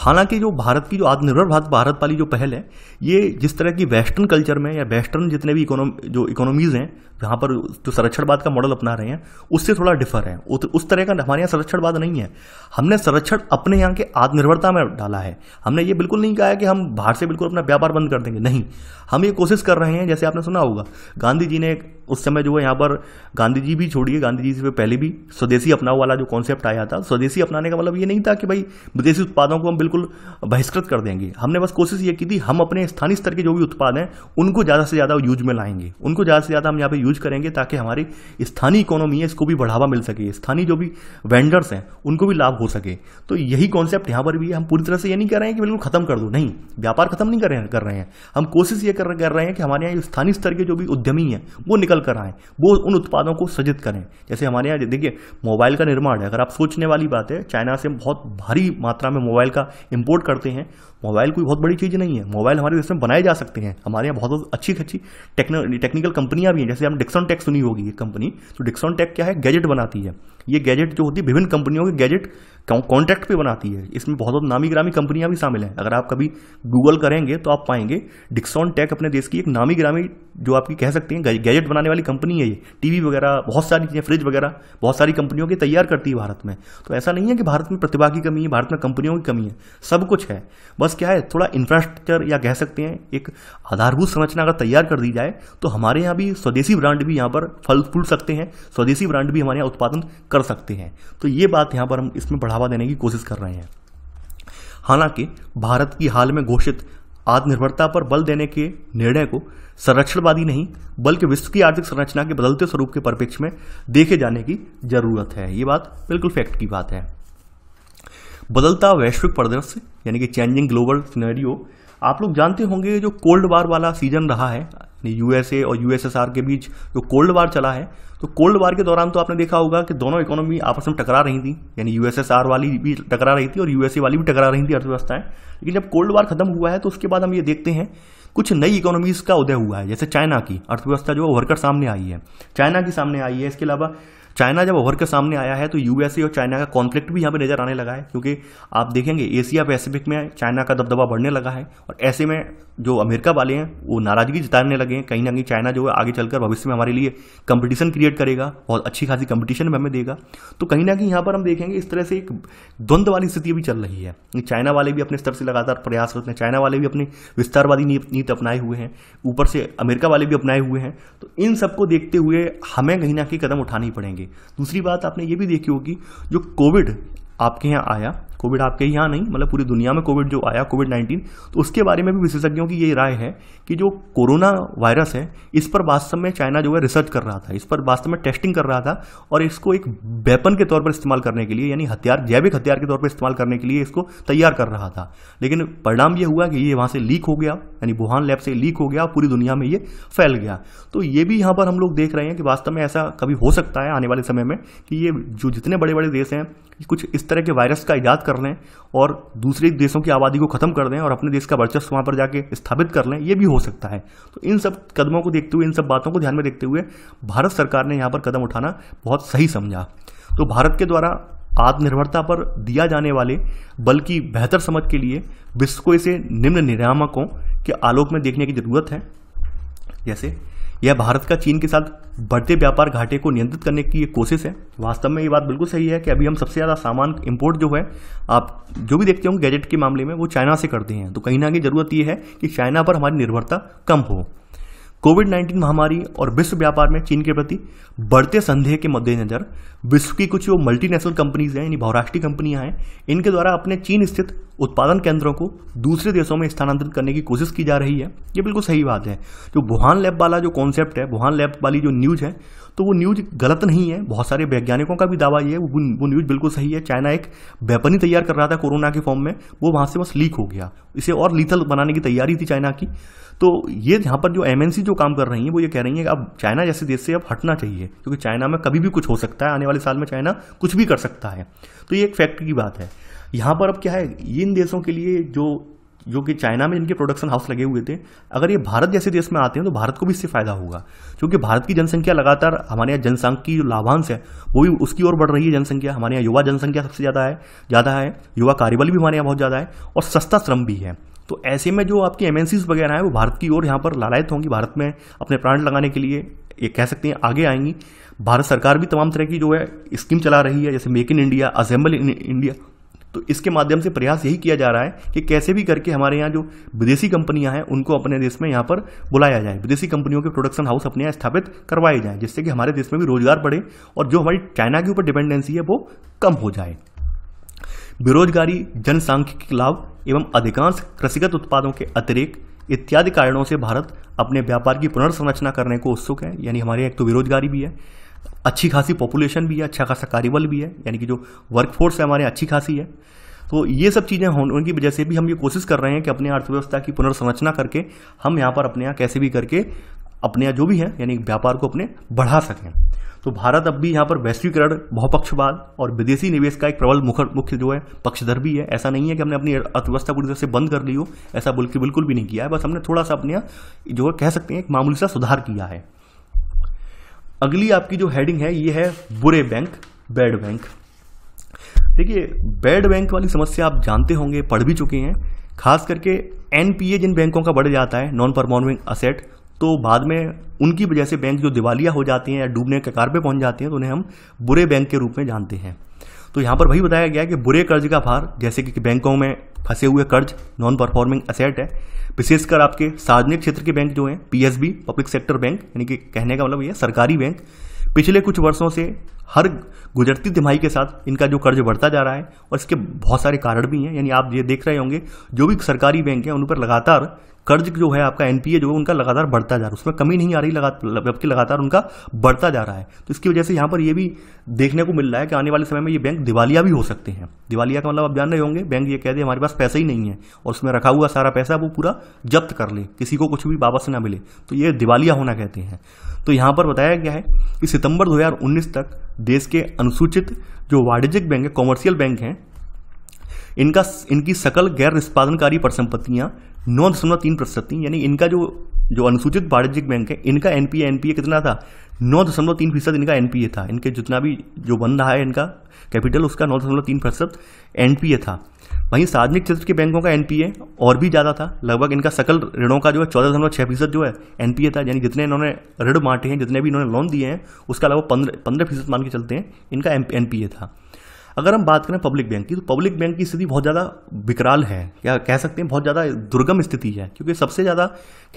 हालांकि जो भारत की जो आत्मनिर्भर भारत भारत वाली जो पहल है ये जिस तरह की वेस्टर्न कल्चर में या वेस्टर्न जितने भी इकोनो जो इकोनॉमीज़ हैं जहाँ पर जो संरक्षणवाद का मॉडल अपना रहे हैं उससे थोड़ा डिफर है उस तरह का हमारे यहाँ संरक्षणवाद नहीं है हमने संरक्षण अपने यहाँ के आत्मनिर्भरता में डाला है हमने ये बिल्कुल नहीं कहा है कि हम बाहर से बिल्कुल अपना व्यापार बंद कर देंगे नहीं हम ये कोशिश कर रहे हैं जैसे आपने सुना होगा गांधी जी ने उस समय जो है यहाँ पर गांधी जी भी छोड़िए गांधी जी से पहले भी स्वदेशी अपनाओ वाला जो कॉन्सेप्ट आया था स्वदेशी अपनाने का मतलब ये नहीं था कि भाई विदेशी उत्पादों को हम बिल्कुल बहिष्कृत कर देंगे हमने बस कोशिश ये की थी हम अपने स्थानीय स्तर के जो भी उत्पाद हैं उनको ज़्यादा से ज़्यादा यूज में लाएंगे उनको ज़्यादा से ज़्यादा हम यहाँ पर यूज करेंगे ताकि हमारी स्थानीय इकोनॉमी है इसको भी बढ़ावा मिल सके स्थानीय जो भी वेंडर्स हैं उनको भी लाभ हो सके तो यही कॉन्सेप्ट यहाँ पर भी है हम पूरी तरह से ये नहीं कह रहे हैं कि बिल्कुल खत्म कर दो नहीं व्यापार खत्म नहीं कर रहे हैं हम कोशिश ये कर रहे हैं कि हमारे यहाँ स्थानीय स्तर के जो भी उद्यमी हैं वो निकल निकल कर आएँ वो उन उत्पादों को सजित करें जैसे हमारे यहाँ देखिए मोबाइल का निर्माण है अगर आप सोचने वाली बात है चाइना से बहुत भारी मात्रा में मोबाइल का इम्पोर्ट करते हैं मोबाइल कोई बहुत बड़ी चीज़ नहीं है मोबाइल हमारे देश में बनाए जा सकते हैं हमारे यहाँ बहुत अच्छी अच्छी टेक्निकल कंपनियाँ भी हैं जैसे हम डिक्सन टेक सुनी होगी ये कंपनी तो डिक्सन टेक क्या है गैजेट बनाती है ये गैजेट जो होती है विभिन्न कंपनियों के गैजेट कॉन्ट्रैक्ट पे बनाती है इसमें बहुत बहुत नामी ग्रामी कंपनियां भी शामिल हैं अगर आप कभी गूगल करेंगे तो आप पाएंगे डिक्सॉन टेक अपने देश की एक नामी ग्रामी जो आपकी कह सकते हैं गैजेट बनाने वाली कंपनी है ये टीवी वगैरह बहुत सारी चीज़ें फ्रिज वगैरह बहुत सारी कंपनियों की तैयार करती है भारत में तो ऐसा नहीं है कि भारत में प्रतिभा की कमी है भारत में कंपनियों की कमी है सब कुछ है बस क्या है थोड़ा इंफ्रास्ट्रक्चर या कह सकते हैं एक आधारभूत संरचना अगर तैयार कर दी जाए तो हमारे यहाँ भी स्वदेशी ब्रांड भी यहाँ पर फल फूल सकते हैं स्वदेशी ब्रांड भी हमारे यहाँ उत्पादन कर सकते हैं तो ये बात यहाँ पर हम इसमें बढ़ा बढ़ावा देने की कोशिश कर रहे हैं हालांकि भारत की हाल में घोषित आत्मनिर्भरता पर बल देने के निर्णय को संरक्षणवादी नहीं बल्कि विश्व की आर्थिक संरचना के बदलते स्वरूप के परिप्रेक्ष्य में देखे जाने की जरूरत है ये बात बिल्कुल फैक्ट की बात है बदलता वैश्विक परिदृश्य यानी कि चेंजिंग ग्लोबल सिनेरियो आप लोग जानते होंगे जो कोल्ड वार वाला सीजन रहा है यूएसए और यूएसएसआर के बीच जो कोल्ड वार चला है तो कोल्ड वार के दौरान तो आपने देखा होगा कि दोनों इकोनॉमी आपस में टकरा रही थी यानी यूएसएसआर वाली भी टकरा रही थी और यूएसए वाली भी टकरा रही थी अर्थव्यवस्थाएं लेकिन जब कोल्ड वार खत्म हुआ है तो उसके बाद हम ये देखते हैं कुछ नई इकोनॉमीज़ का उदय हुआ है जैसे चाइना की अर्थव्यवस्था जो वर्कर सामने आई है चाइना की सामने आई है इसके अलावा चाइना जब उभर के सामने आया है तो यूएसए और चाइना का कॉन्फ्लिक्ट भी यहाँ पे नज़र आने लगा है क्योंकि आप देखेंगे एशिया पैसिफिक में चाइना का दबदबा बढ़ने लगा है और ऐसे में जो अमेरिका वाले हैं वो नाराज़गी जताने लगे हैं कहीं ना कहीं चाइना जो है आगे चलकर भविष्य में हमारे लिए कंपटीशन क्रिएट करेगा बहुत अच्छी खासी कंपटीशन भी हमें देगा तो कहीं ना कहीं यहाँ पर हम देखेंगे इस तरह से एक द्वंद्व वाली स्थिति भी चल रही है चाइना वाले भी अपने स्तर से लगातार प्रयास करते हैं चाइना वाले भी अपने विस्तारवादी नीति अपनाए हुए हैं ऊपर से अमेरिका वाले भी अपनाए हुए हैं तो इन सबको देखते हुए हमें कहीं ना कहीं कदम उठाने पड़ेंगे करेंगे दूसरी बात आपने ये भी देखी होगी जो कोविड आपके यहाँ आया कोविड आपके यहाँ नहीं मतलब पूरी दुनिया में कोविड जो आया कोविड 19 तो उसके बारे में भी विशेषज्ञों की ये राय है कि जो कोरोना वायरस है इस पर वास्तव में चाइना जो है रिसर्च कर रहा था इस पर वास्तव में टेस्टिंग कर रहा था और इसको एक वेपन के तौर पर इस्तेमाल करने के लिए यानी हथियार जैविक हथियार के तौर पर इस्तेमाल करने के लिए इसको तैयार कर रहा था लेकिन परिणाम ये हुआ कि ये वहाँ से लीक हो गया यानी वुहान लैब से लीक हो गया पूरी दुनिया में ये फैल गया तो ये भी यहाँ पर हम लोग देख रहे हैं कि वास्तव में ऐसा कभी हो सकता है आने वाले समय में कि ये जो जितने बड़े बड़े देश हैं कुछ इस तरह के वायरस का इजाद कर लें और दूसरे देशों की आबादी को खत्म कर दें और अपने देश का वर्चस्व वहाँ पर जाके स्थापित कर लें ये भी हो सकता है तो इन सब कदमों को देखते हुए इन सब बातों को ध्यान में देखते हुए भारत सरकार ने यहाँ पर कदम उठाना बहुत सही समझा तो भारत के द्वारा आत्मनिर्भरता पर दिया जाने वाले बल्कि बेहतर समझ के लिए विश्व को इसे निम्न नियामकों के आलोक में देखने की ज़रूरत है जैसे यह भारत का चीन के साथ बढ़ते व्यापार घाटे को नियंत्रित करने की कोशिश है वास्तव में ये बात बिल्कुल सही है कि अभी हम सबसे ज़्यादा सामान इम्पोर्ट जो है आप जो भी देखते होंगे गैजेट के मामले में वो चाइना से करते हैं तो कहीं ना कहीं ज़रूरत यह है कि चाइना पर हमारी निर्भरता कम हो कोविड 19 महामारी और विश्व व्यापार में चीन के प्रति बढ़ते संदेह के मद्देनज़र विश्व की कुछ जो मल्टीनेशनल कंपनीज हैं यानी बहुराष्ट्रीय कंपनियां हैं इनके द्वारा अपने चीन स्थित उत्पादन केंद्रों को दूसरे देशों में स्थानांतरित करने की कोशिश की जा रही है ये बिल्कुल सही बात है जो वुहान लैब वाला जो कॉन्सेप्ट है वुहान लैब वाली जो न्यूज़ है तो वो न्यूज़ गलत नहीं है बहुत सारे वैज्ञानिकों का भी दावा ये है वो, वो न्यूज़ बिल्कुल सही है चाइना एक वेपन ही तैयार कर रहा था कोरोना के फॉर्म में वो वहाँ से बस लीक हो गया इसे और लीथल बनाने की तैयारी थी चाइना की तो ये यहाँ पर जो एमएनसी जो काम कर रही है वो ये कह रही है कि अब चाइना जैसे देश से अब हटना चाहिए क्योंकि चाइना में कभी भी कुछ हो सकता है आने वाले साल में चाइना कुछ भी कर सकता है तो ये एक फैक्ट की बात है यहाँ पर अब क्या है इन देशों के लिए जो जो कि चाइना में जिनके प्रोडक्शन हाउस लगे हुए थे अगर ये भारत जैसे देश में आते हैं तो भारत को भी इससे फायदा होगा क्योंकि भारत की जनसंख्या लगातार हमारे यहाँ जनसंघ की जो लाभांश है वो भी उसकी ओर बढ़ रही है जनसंख्या हमारे यहाँ युवा जनसंख्या सबसे ज़्यादा है ज़्यादा है युवा कार्यबल भी हमारे यहाँ बहुत ज़्यादा है और सस्ता श्रम भी है तो ऐसे में जो आपकी एम वगैरह हैं वो भारत की ओर यहाँ पर लालायत होंगी भारत में अपने प्लांट लगाने के लिए ये कह सकते हैं आगे आएंगी भारत सरकार भी तमाम तरह की जो है स्कीम चला रही है जैसे make in India assemble in India तो इसके माध्यम से प्रयास यही किया जा रहा है कि कैसे भी करके हमारे यहाँ जो विदेशी कंपनियां हैं उनको अपने देश में यहाँ पर बुलाया जाए विदेशी कंपनियों के प्रोडक्शन हाउस अपने यहाँ स्थापित करवाए जाए जिससे कि हमारे देश में भी रोजगार बढ़े और जो हमारी चाइना के ऊपर डिपेंडेंसी है वो कम हो जाए बेरोजगारी जनसांख्यिक लाभ एवं अधिकांश कृषिगत उत्पादों के अतिरिक्त इत्यादि कारणों से भारत अपने व्यापार की पुनर्संरचना करने को उत्सुक है यानी हमारे एक तो बेरोजगारी भी है अच्छी खासी पॉपुलेशन भी है अच्छा खासा कार्यबल भी है यानी कि जो वर्कफोर्स है हमारे अच्छी खासी है तो ये सब चीज़ें होने की वजह से भी हम ये कोशिश कर रहे हैं कि अपने अर्थव्यवस्था की पुनर्संरचना करके हम यहाँ पर अपने यहाँ कैसे भी करके अपने यहाँ जो भी है यानी व्यापार को अपने बढ़ा सकें तो भारत अब भी यहाँ पर वैश्वीकरण बहुपक्षवाद और विदेशी निवेश का एक प्रबल मुखर मुख्य जो है पक्षधर भी है ऐसा नहीं है कि हमने अपनी अर्थव्यवस्था पूरी तरह से बंद कर ली हो ऐसा बिल्कुल बिल्कुल भी नहीं किया है बस हमने थोड़ा सा अपने यहाँ जो है कह सकते हैं एक मामूली सा सुधार किया है अगली आपकी जो हेडिंग है ये है बुरे बैंक बैड बैंक देखिए बैड बैंक वाली समस्या आप जानते होंगे पढ़ भी चुके हैं खास करके एनपीए जिन बैंकों का बढ़ जाता है नॉन परफॉर्मिंग असेट तो बाद में उनकी वजह से बैंक जो दिवालिया हो जाते हैं या डूबने के कार पे पहुंच जाते हैं तो उन्हें हम बुरे बैंक के रूप में जानते हैं तो यहाँ पर वही बताया गया कि बुरे कर्ज का भार जैसे कि बैंकों में फंसे हुए कर्ज नॉन परफॉर्मिंग असेट है विशेषकर आपके सार्वजनिक क्षेत्र के बैंक जो हैं पीएसबी पब्लिक सेक्टर बैंक यानी कि कहने का मतलब ये सरकारी बैंक पिछले कुछ वर्षों से हर गुजरती तिमाही के साथ इनका जो कर्ज बढ़ता जा रहा है और इसके बहुत सारे कारण भी हैं यानी आप ये देख रहे होंगे जो भी सरकारी बैंक हैं उन पर लगातार कर्ज जो है आपका एनपीए जो है उनका लगातार बढ़ता जा रहा है उसमें कमी नहीं आ रही जबकि लगातार उनका बढ़ता जा रहा है तो इसकी वजह से यहाँ पर ये भी देखने को मिल रहा है कि आने वाले समय में ये बैंक दिवालिया भी हो सकते हैं दिवालिया का मतलब आप जान रहे होंगे बैंक ये कह दे हमारे पास पैसा ही नहीं है और उसमें रखा हुआ सारा पैसा वो पूरा जब्त कर ले किसी को कुछ भी वापस ना मिले तो ये दिवालिया होना कहते हैं तो यहाँ पर बताया गया है कि सितंबर 2019 तक देश के अनुसूचित जो वाणिज्यिक बैंक है कॉमर्शियल बैंक हैं इनका इनकी सकल गैर निष्पादनकारी परिसंपत्तियां नौ दशमलव तीन प्रतिशत थी यानी इनका जो जो अनुसूचित वाणिज्यिक बैंक है इनका एनपीए एनपीए कितना था नौ दशमलव तीन फीसद इनका एनपीए था इनके जितना भी जो बन रहा है इनका कैपिटल उसका नौ दशमलव तीन प्रतिशत एनपीए था वहीं सार्वजनिक क्षेत्र के बैंकों का एनपीए और भी ज़्यादा था लगभग इनका सकल ऋणों का जो है चौदह दशमलव छह फीसद जो है एनपीए था यानी जितने इन्होंने ऋण बांटे हैं जितने भी इन्होंने लोन दिए हैं उसका लगभग पंद्रह पंद्रह फीसद मान के चलते हैं इनका एनपीए था अगर हम बात करें पब्लिक बैंक की तो पब्लिक बैंक की स्थिति बहुत ज़्यादा विकराल है या कह सकते हैं बहुत ज़्यादा दुर्गम स्थिति है क्योंकि सबसे ज़्यादा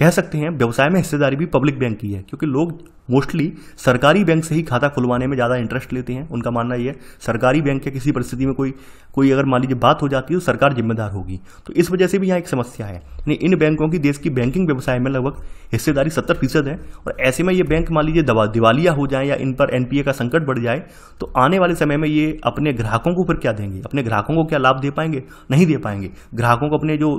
कह सकते हैं व्यवसाय में हिस्सेदारी भी पब्लिक बैंक की है क्योंकि लोग मोस्टली सरकारी बैंक से ही खाता खुलवाने में ज़्यादा इंटरेस्ट लेते हैं उनका मानना यह है सरकारी बैंक के किसी परिस्थिति में कोई कोई अगर मान लीजिए बात हो जाती है तो सरकार जिम्मेदार होगी तो इस वजह से भी यहाँ एक समस्या है यानी इन बैंकों की देश की बैंकिंग व्यवसाय में लगभग हिस्सेदारी सत्तर फीसद है और ऐसे में ये बैंक मान लीजिए दिवालिया हो जाए या इन पर एनपीए का संकट बढ़ जाए तो आने वाले समय में ये अपने ग्राहकों को फिर क्या देंगे अपने ग्राहकों को क्या लाभ दे पाएंगे नहीं दे पाएंगे ग्राहकों को अपने जो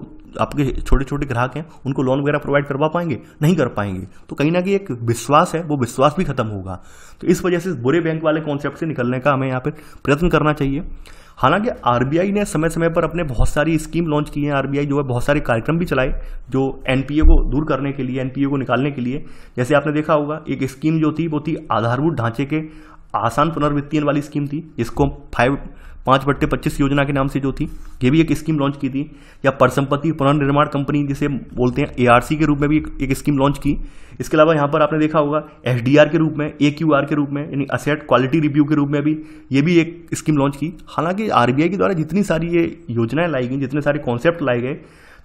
आपके छोटे छोटे ग्राहक हैं उनको लोन वगैरह प्रोवाइड करवा पाएंगे नहीं कर पाएंगे तो कहीं ना कहीं एक विश्वास है वो विश्वास भी खत्म होगा तो इस वजह से बुरे बैंक वाले कॉन्सेप्ट से निकलने का हमें यहाँ पर प्रयत्न करना चाहिए हालांकि आरबीआई ने समय समय पर अपने बहुत सारी स्कीम लॉन्च की है आरबीआई जो है बहुत सारे कार्यक्रम भी चलाए जो एनपीए को दूर करने के लिए एनपीए को निकालने के लिए जैसे आपने देखा होगा एक स्कीम जो थी वो थी आधारभूत ढांचे के आसान पुनर्वित्तीय वाली स्कीम थी जिसको फाइव पाँच बट्टे पच्चीस योजना के नाम से जो थी ये भी एक स्कीम लॉन्च की थी या परसंपत्ति पुनर्निर्माण कंपनी जिसे बोलते हैं एआरसी के रूप में भी एक, स्कीम लॉन्च की इसके अलावा यहाँ पर आपने देखा होगा एसडीआर के रूप में ए के रूप में यानी असेट क्वालिटी रिव्यू के रूप में भी ये भी एक स्कीम लॉन्च की हालांकि आरबीआई के द्वारा जितनी सारी ये योजनाएं लाई गई जितने सारे कॉन्सेप्ट लाए गए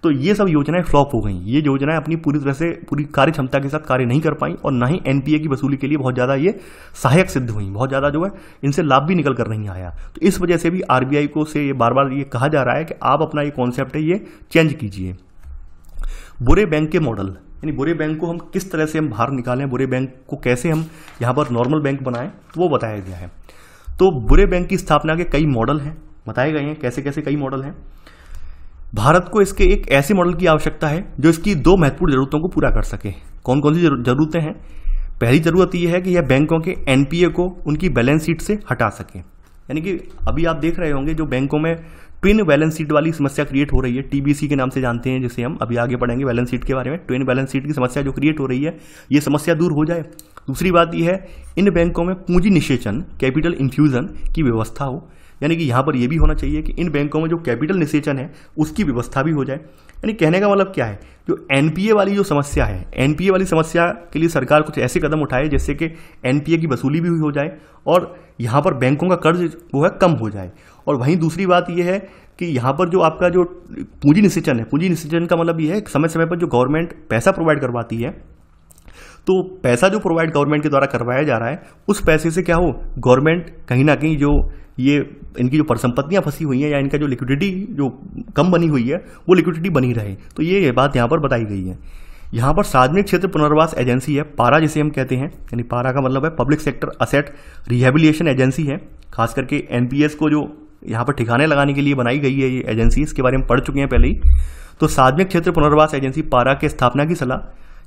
तो ये सब योजनाएं फ्लॉप हो गई ये योजनाएं अपनी पूरी तरह से पूरी कार्य क्षमता के साथ कार्य नहीं कर पाई और ना ही एनपीए की वसूली के लिए बहुत ज़्यादा ये सहायक सिद्ध हुई बहुत ज़्यादा जो है इनसे लाभ भी निकल कर नहीं आया तो इस वजह से भी आरबीआई को से ये बार बार ये कहा जा रहा है कि आप अपना ये कॉन्सेप्ट है ये चेंज कीजिए बुरे बैंक के मॉडल यानी बुरे बैंक को हम किस तरह से हम बाहर निकालें बुरे बैंक को कैसे हम यहाँ पर नॉर्मल बैंक बनाएं वो बताया गया है तो बुरे बैंक की स्थापना के कई मॉडल हैं बताए गए हैं कैसे कैसे कई मॉडल हैं भारत को इसके एक ऐसे मॉडल की आवश्यकता है जो इसकी दो महत्वपूर्ण जरूरतों को पूरा कर सके कौन कौन सी जरूरतें हैं पहली जरूरत यह है कि यह बैंकों के एनपीए को उनकी बैलेंस शीट से हटा सके यानी कि अभी आप देख रहे होंगे जो बैंकों में ट्विन बैलेंस शीट वाली समस्या क्रिएट हो रही है टीबीसी के नाम से जानते हैं जिसे हम अभी आगे पढ़ेंगे बैलेंस शीट के बारे में ट्विन बैलेंस शीट की समस्या जो क्रिएट हो रही है ये समस्या दूर हो जाए दूसरी बात यह है इन बैंकों में पूंजी निषेचन कैपिटल इन्फ्यूज़न की व्यवस्था हो यानी कि यहाँ पर यह भी होना चाहिए कि इन बैंकों में जो कैपिटल निषेचन है उसकी व्यवस्था भी हो जाए यानी कहने का मतलब क्या है जो एनपीए वाली जो समस्या है एनपीए वाली समस्या के लिए सरकार कुछ ऐसे कदम उठाए जैसे कि एनपीए की वसूली भी हो जाए और यहाँ पर बैंकों का कर्ज वो है कम हो जाए और वहीं दूसरी बात यह है कि यहाँ पर जो आपका जो पूंजी निषेचन है पूंजी निषेचन का मतलब ये है समय समय पर जो गवर्नमेंट पैसा प्रोवाइड करवाती है तो पैसा जो प्रोवाइड गवर्नमेंट के द्वारा करवाया जा रहा है उस पैसे से क्या हो गवर्नमेंट कहीं ना कहीं जो ये इनकी जो परिसंपत्तियां फंसी हुई हैं या इनका जो लिक्विडिटी जो कम बनी हुई है वो लिक्विडिटी बनी रहे तो ये ये बात यहाँ पर बताई गई है यहाँ पर सार्वजनिक क्षेत्र पुनर्वास एजेंसी है पारा जिसे हम कहते हैं यानी पारा का मतलब है public sector asset rehabilitation agency है खास करके एनपीएस को जो यहाँ पर ठिकाने लगाने के लिए बनाई गई है ये एजेंसी इसके बारे में पढ़ चुके हैं पहले ही तो सार्वजनिक क्षेत्र पुनर्वास एजेंसी पारा की स्थापना की सलाह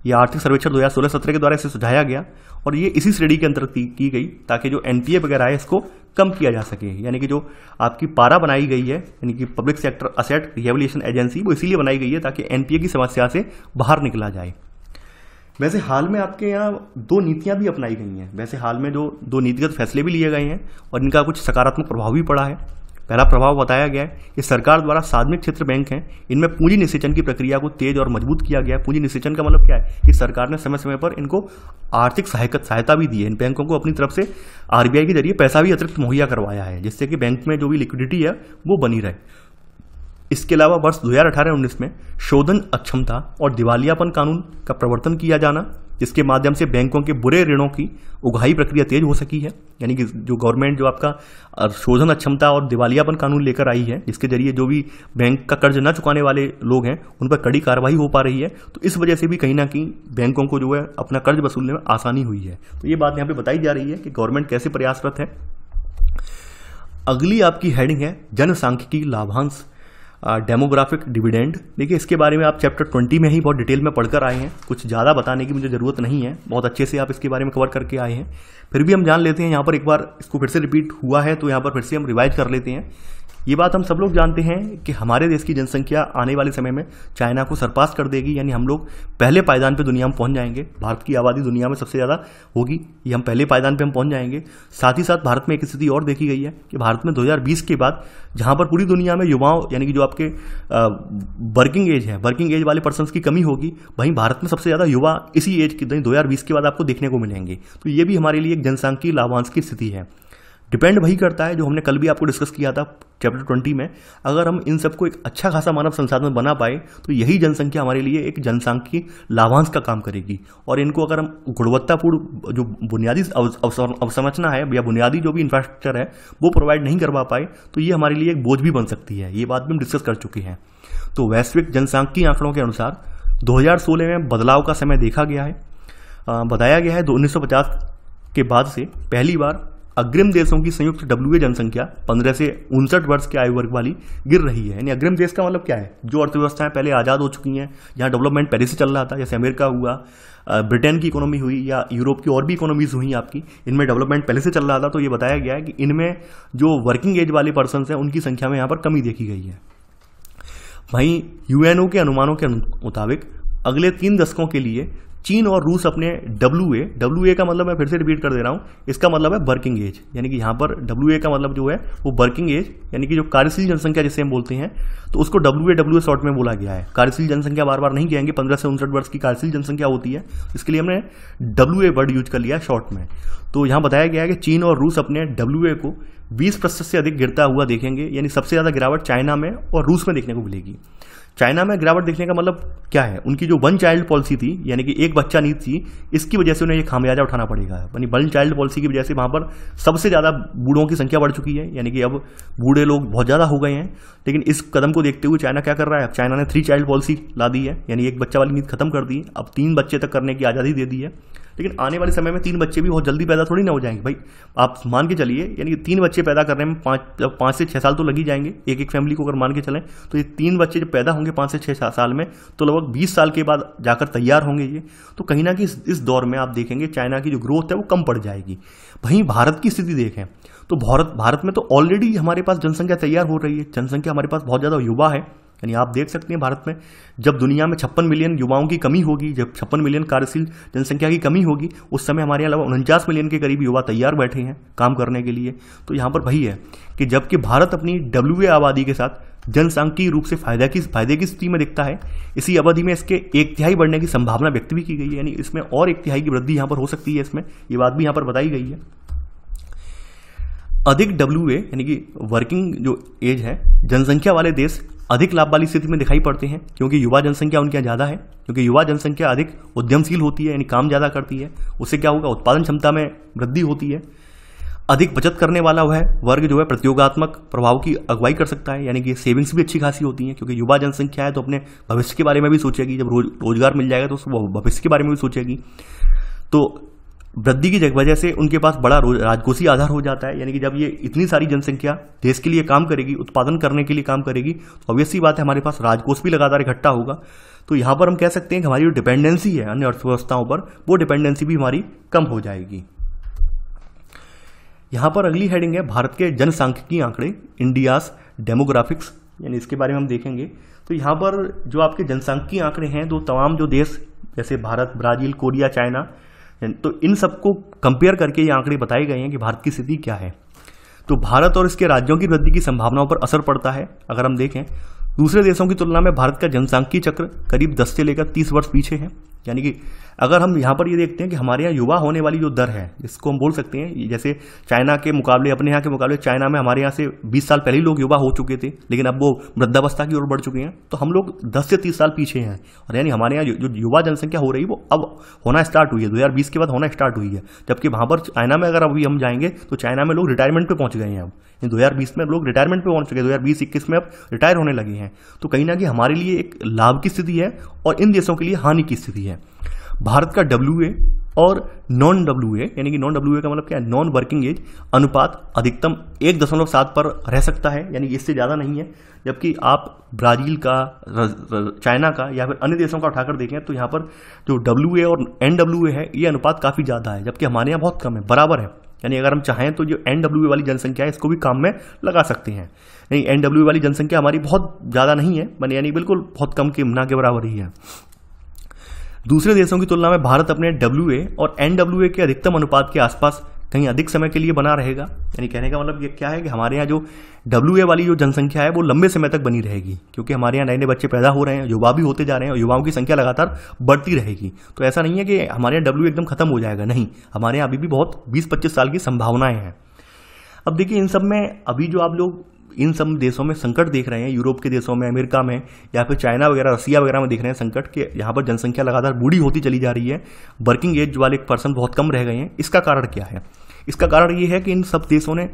यह आर्थिक सर्वेक्षण दो हज़ार सोलह सत्रह के द्वारा इसे सुझाया गया और ये इसी श्रेणी के अंतर्गत की गई ताकि जो एन वगैरह है इसको कम किया जा सके यानी कि जो आपकी पारा बनाई गई है यानी कि public sector asset rehabilitation agency वो इसीलिए बनाई गई है ताकि एनपीए की समस्या से बाहर निकला जाए वैसे हाल में आपके यहाँ दो नीतियाँ भी अपनाई गई हैं वैसे हाल में जो दो नीतिगत फैसले भी लिए गए हैं और इनका कुछ सकारात्मक प्रभाव भी पड़ा है पहला प्रभाव बताया गया है कि सरकार द्वारा सार्वजनिक क्षेत्र बैंक हैं इनमें पूंजी निषेचन की प्रक्रिया को तेज और मजबूत किया गया है पूंजी निषेचन का मतलब क्या है कि सरकार ने समय समय पर इनको आर्थिक सहायक सहायता भी दी है इन बैंकों को अपनी तरफ से आरबीआई के जरिए पैसा भी अतिरिक्त मुहैया करवाया है जिससे कि बैंक में जो भी लिक्विडिटी है वो बनी रहे इसके अलावा वर्ष दो हज़ार अठारह उन्नीस में शोधन अक्षमता और दिवालियापन कानून का प्रवर्तन किया जाना जिसके माध्यम से बैंकों के बुरे ऋणों की उगाही प्रक्रिया तेज हो सकी है यानी कि जो गवर्नमेंट जो आपका शोधन अक्षमता और दिवालियापन कानून लेकर आई है जिसके जरिए जो भी बैंक का कर्ज न चुकाने वाले लोग हैं उन पर कड़ी कार्रवाई हो पा रही है तो इस वजह से भी कहीं ना कहीं बैंकों को जो है अपना कर्ज वसूलने में आसानी हुई है तो ये बात यहाँ पर बताई जा रही है कि गवर्नमेंट कैसे प्रयासरत है अगली आपकी हेडिंग है जनसांख्यिकी लाभांश डेमोग्राफिक डिविडेंड देखिए इसके बारे में आप चैप्टर ट्वेंटी में ही बहुत डिटेल में पढ़कर आए हैं कुछ ज़्यादा बताने की मुझे ज़रूरत नहीं है बहुत अच्छे से आप इसके बारे में कवर करके आए हैं फिर भी हम जान लेते हैं यहाँ पर एक बार इसको फिर से रिपीट हुआ है तो यहाँ पर फिर से हम रिवाइज कर लेते हैं ये बात हम सब लोग जानते हैं कि हमारे देश की जनसंख्या आने वाले समय में चाइना को सरपास कर देगी यानी हम लोग पहले पायदान पर दुनिया में पहुँच जाएंगे भारत की आबादी दुनिया में सबसे ज़्यादा होगी ये हम पहले पायदान पर हम पहुँच जाएंगे साथ ही साथ भारत में एक स्थिति और देखी गई है कि भारत में 2020 के बाद जहाँ पर पूरी दुनिया में युवाओं यानी कि जो आपके वर्किंग एज है वर्किंग एज वाले पर्सनस की कमी होगी वहीं भारत में सबसे ज़्यादा युवा इसी एज के दो हज़ार के बाद आपको देखने को मिलेंगे तो ये भी हमारे लिए एक जनसांख्यिक लाभांश की स्थिति है डिपेंड वही करता है जो हमने कल भी आपको डिस्कस किया था चैप्टर ट्वेंटी में अगर हम इन सबको एक अच्छा खासा मानव संसाधन बना पाए तो यही जनसंख्या हमारे लिए एक जनसंख्या लाभांश का काम करेगी और इनको अगर हम गुणवत्तापूर्ण जो बुनियादी अवसंरचना है या बुनियादी जो भी इंफ्रास्ट्रक्चर है वो प्रोवाइड नहीं करवा पाए तो ये हमारे लिए एक बोझ भी बन सकती है ये बात भी हम डिस्कस कर चुके हैं तो वैश्विक जनसंख्या आंकड़ों के अनुसार 2016 में बदलाव का समय देखा गया है बताया गया है दो के बाद से पहली बार अग्रिम देशों की संयुक्त डब्ल्यू जनसंख्या 15 से उनसठ वर्ष के आयु वर्ग वाली गिर रही है यानी अग्रिम देश का मतलब क्या है जो अर्थव्यवस्थाएं पहले आज़ाद हो चुकी हैं जहां डेवलपमेंट पहले से चल रहा था जैसे अमेरिका हुआ ब्रिटेन की इकोनॉमी हुई या यूरोप की और भी इकोनॉमीज़ हुई आपकी इनमें डेवलपमेंट पहले से चल रहा था तो ये बताया गया है कि इनमें जो वर्किंग एज वाले पर्सन हैं उनकी संख्या में यहाँ पर कमी देखी गई है वहीं यूएनओ के अनुमानों के मुताबिक अगले तीन दशकों के लिए चीन और रूस अपने डब्ल्यू ए डब्ल्यू ए का मतलब मैं फिर से रिपीट कर दे रहा हूँ इसका मतलब है वर्किंग एज यानी कि यहाँ पर डब्ल्यू ए का मतलब जो है वो वर्किंग एज यानी कि जो कार्यशील जनसंख्या जिसे हम बोलते हैं तो उसको W A W A short में बोला गया है कार्यशील जनसंख्या बार बार नहीं कहेंगे पंद्रह से उनसठ वर्ष की कार्यशील जनसंख्या होती है इसके लिए हमने डब्ल्यू ए वर्ड यूज कर लिया शॉर्ट में तो यहाँ बताया गया है कि चीन और रूस अपने डब्ल्यू ए को बीस प्रतिशत से अधिक गिरता हुआ देखेंगे यानी सबसे ज़्यादा गिरावट चाइना में और रूस में देखने को मिलेगी चाइना में गिरावट देखने का मतलब क्या है उनकी जो वन चाइल्ड पॉलिसी थी यानी कि एक बच्चा नीति थी इसकी वजह से उन्हें ये खामियाजा उठाना पड़ेगा यानी वन चाइल्ड पॉलिसी की वजह से वहाँ पर सबसे ज़्यादा बूढ़ों की संख्या बढ़ चुकी है यानी कि अब बूढ़े लोग बहुत ज़्यादा हो गए हैं लेकिन इस कदम को देखते हुए चाइना क्या कर रहा है चाइना ने थ्री चाइल्ड पॉलिसी ला दी है यानी एक बच्चा वाली नीति खत्म कर दी अब तीन बच्चे तक करने की आज़ादी दे दी है लेकिन आने वाले समय में तीन बच्चे भी बहुत जल्दी पैदा थोड़ी ना हो जाएंगे भाई आप मान के चलिए यानी तीन बच्चे पैदा करने में पाँच पाँच से छः साल तो लग ही जाएंगे एक एक फैमिली को अगर मान के चलें तो ये तीन बच्चे जब पैदा होंगे पाँच से छः साल में तो लगभग बीस साल के बाद जाकर तैयार होंगे ये तो कहीं ना कहीं इस दौर में आप देखेंगे चाइना की जो ग्रोथ है वो कम पड़ जाएगी वहीं भारत की स्थिति देखें तो भारत भारत में तो ऑलरेडी हमारे पास जनसंख्या तैयार हो रही है जनसंख्या हमारे पास बहुत ज़्यादा युवा है यानी आप देख सकते हैं भारत में जब दुनिया में छप्पन मिलियन युवाओं की कमी होगी जब छप्पन मिलियन कार्यशील जनसंख्या की कमी होगी उस समय हमारे यहाँ उनचास मिलियन के करीब युवा तैयार बैठे हैं काम करने के लिए तो यहाँ पर भई है कि जबकि भारत अपनी डब्ल्यू आबादी के साथ जनसांख्यिक रूप से फायदा की फायदे की स्थिति में दिखता है इसी अवधि में इसके एक तिहाई बढ़ने की संभावना व्यक्त भी की गई है यानी इसमें और एक तिहाई की वृद्धि यहाँ पर हो सकती है इसमें ये बात भी यहाँ पर बताई गई है अधिक डब्ल्यू यानी कि वर्किंग जो एज है जनसंख्या वाले देश अधिक लाभ वाली स्थिति में दिखाई पड़ते हैं क्योंकि युवा जनसंख्या उनके यहाँ ज़्यादा है क्योंकि युवा जनसंख्या अधिक उद्यमशील होती है यानी काम ज़्यादा करती है उससे क्या होगा उत्पादन क्षमता में वृद्धि होती है अधिक बचत करने वाला वह वर्ग जो है प्रतियोगात्मक प्रभाव की अगुवाई कर सकता है यानी कि सेविंग्स भी अच्छी खासी होती हैं क्योंकि युवा जनसंख्या है तो अपने भविष्य के बारे में भी सोचेगी जब रोज रोजगार मिल जाएगा तो भविष्य के बारे में भी सोचेगी तो वृद्धि की वजह से उनके पास बड़ा राजकोषीय आधार हो जाता है यानी कि जब ये इतनी सारी जनसंख्या देश के लिए काम करेगी उत्पादन करने के लिए काम करेगी तो ऑब्वियसली बात है हमारे पास राजकोष भी लगातार इकट्ठा होगा तो यहाँ पर हम कह सकते हैं कि हमारी जो डिपेंडेंसी है अन्य अर्थव्यवस्थाओं पर वो डिपेंडेंसी भी हमारी कम हो जाएगी यहाँ पर अगली हेडिंग है भारत के जनसंख्यकीय आंकड़े इंडियास डेमोग्राफिक्स यानी इसके बारे में हम देखेंगे तो यहाँ पर जो आपके जनसंख्यकीय आंकड़े हैं तो तमाम जो देश जैसे भारत ब्राज़ील कोरिया चाइना तो इन सबको कंपेयर करके ये आंकड़े बताए गए हैं कि भारत की स्थिति क्या है तो भारत और इसके राज्यों की वृद्धि की संभावनाओं पर असर पड़ता है अगर हम देखें दूसरे देशों की तुलना में भारत का जनसांख्यिकी चक्र करीब 10 से लेकर 30 वर्ष पीछे है यानी कि अगर हम यहाँ पर ये देखते हैं कि हमारे यहाँ युवा होने वाली जो दर है इसको हम बोल सकते हैं जैसे चाइना के मुकाबले अपने यहाँ के मुकाबले चाइना में हमारे यहाँ से 20 साल पहले लोग युवा हो चुके थे लेकिन अब वो वृद्धावस्था की ओर बढ़ चुके हैं तो हम लोग 10 से 30 साल पीछे हैं और यानी हमारे यहाँ जो युवा जनसंख्या हो रही है वो अब होना स्टार्ट हुई है दो के बाद होना स्टार्ट हुई है जबकि वहाँ पर चाइना में अगर अभी हम जाएंगे तो चाइना में लोग रिटायरमेंट पर पहुँच गए हैं अब दो में लोग रिटायरमेंट पर पहुँच चुके हैं दो हज़ार में अब रिटायर होने लगे हैं तो कहीं ना कहीं हमारे लिए एक लाभ की स्थिति है और इन देशों के लिए हानि की स्थिति है भारत का डब्ल्यू और नॉन डब्ल्यू यानी कि नॉन डब्ल्यू का मतलब क्या है नॉन वर्किंग एज अनुपात अधिकतम एक दशमलव सात पर रह सकता है यानी इससे ज़्यादा नहीं है जबकि आप ब्राज़ील का चाइना का या फिर अन्य देशों का उठाकर देखें तो यहाँ पर जो डब्ल्यू और एन है ये अनुपात काफ़ी ज़्यादा है जबकि हमारे यहाँ बहुत कम है बराबर है यानी अगर हम चाहें तो जो एन वाली जनसंख्या है इसको भी काम में लगा सकते हैं नहीं एन वाली जनसंख्या हमारी बहुत ज़्यादा नहीं है यानी बिल्कुल बहुत कम के ना के बराबर ही है दूसरे देशों की तुलना में भारत अपने डब्ल्यू और एन के अधिकतम अनुपात के आसपास कहीं अधिक समय के लिए बना रहेगा यानी कहने का मतलब ये क्या है कि हमारे यहाँ जो डब्ल्यू वाली जो जनसंख्या है वो लंबे समय तक बनी रहेगी क्योंकि हमारे यहाँ नए नए बच्चे पैदा हो रहे हैं युवा भी होते जा रहे हैं और युवाओं की संख्या लगातार बढ़ती रहेगी तो ऐसा नहीं है कि हमारे यहाँ डब्ल्यू एकदम खत्म हो जाएगा नहीं हमारे यहाँ अभी भी बहुत बीस पच्चीस साल की संभावनाएं हैं अब देखिए इन सब में अभी जो आप लोग इन सब देशों में संकट देख रहे हैं यूरोप के देशों में अमेरिका में या फिर चाइना वगैरह रसिया वगैरह में देख रहे हैं संकट कि यहाँ पर जनसंख्या लगातार बूढ़ी होती चली जा रही है वर्किंग एज वाले पर्सन बहुत कम रह गए हैं इसका कारण क्या है इसका कारण ये है कि इन सब देशों ने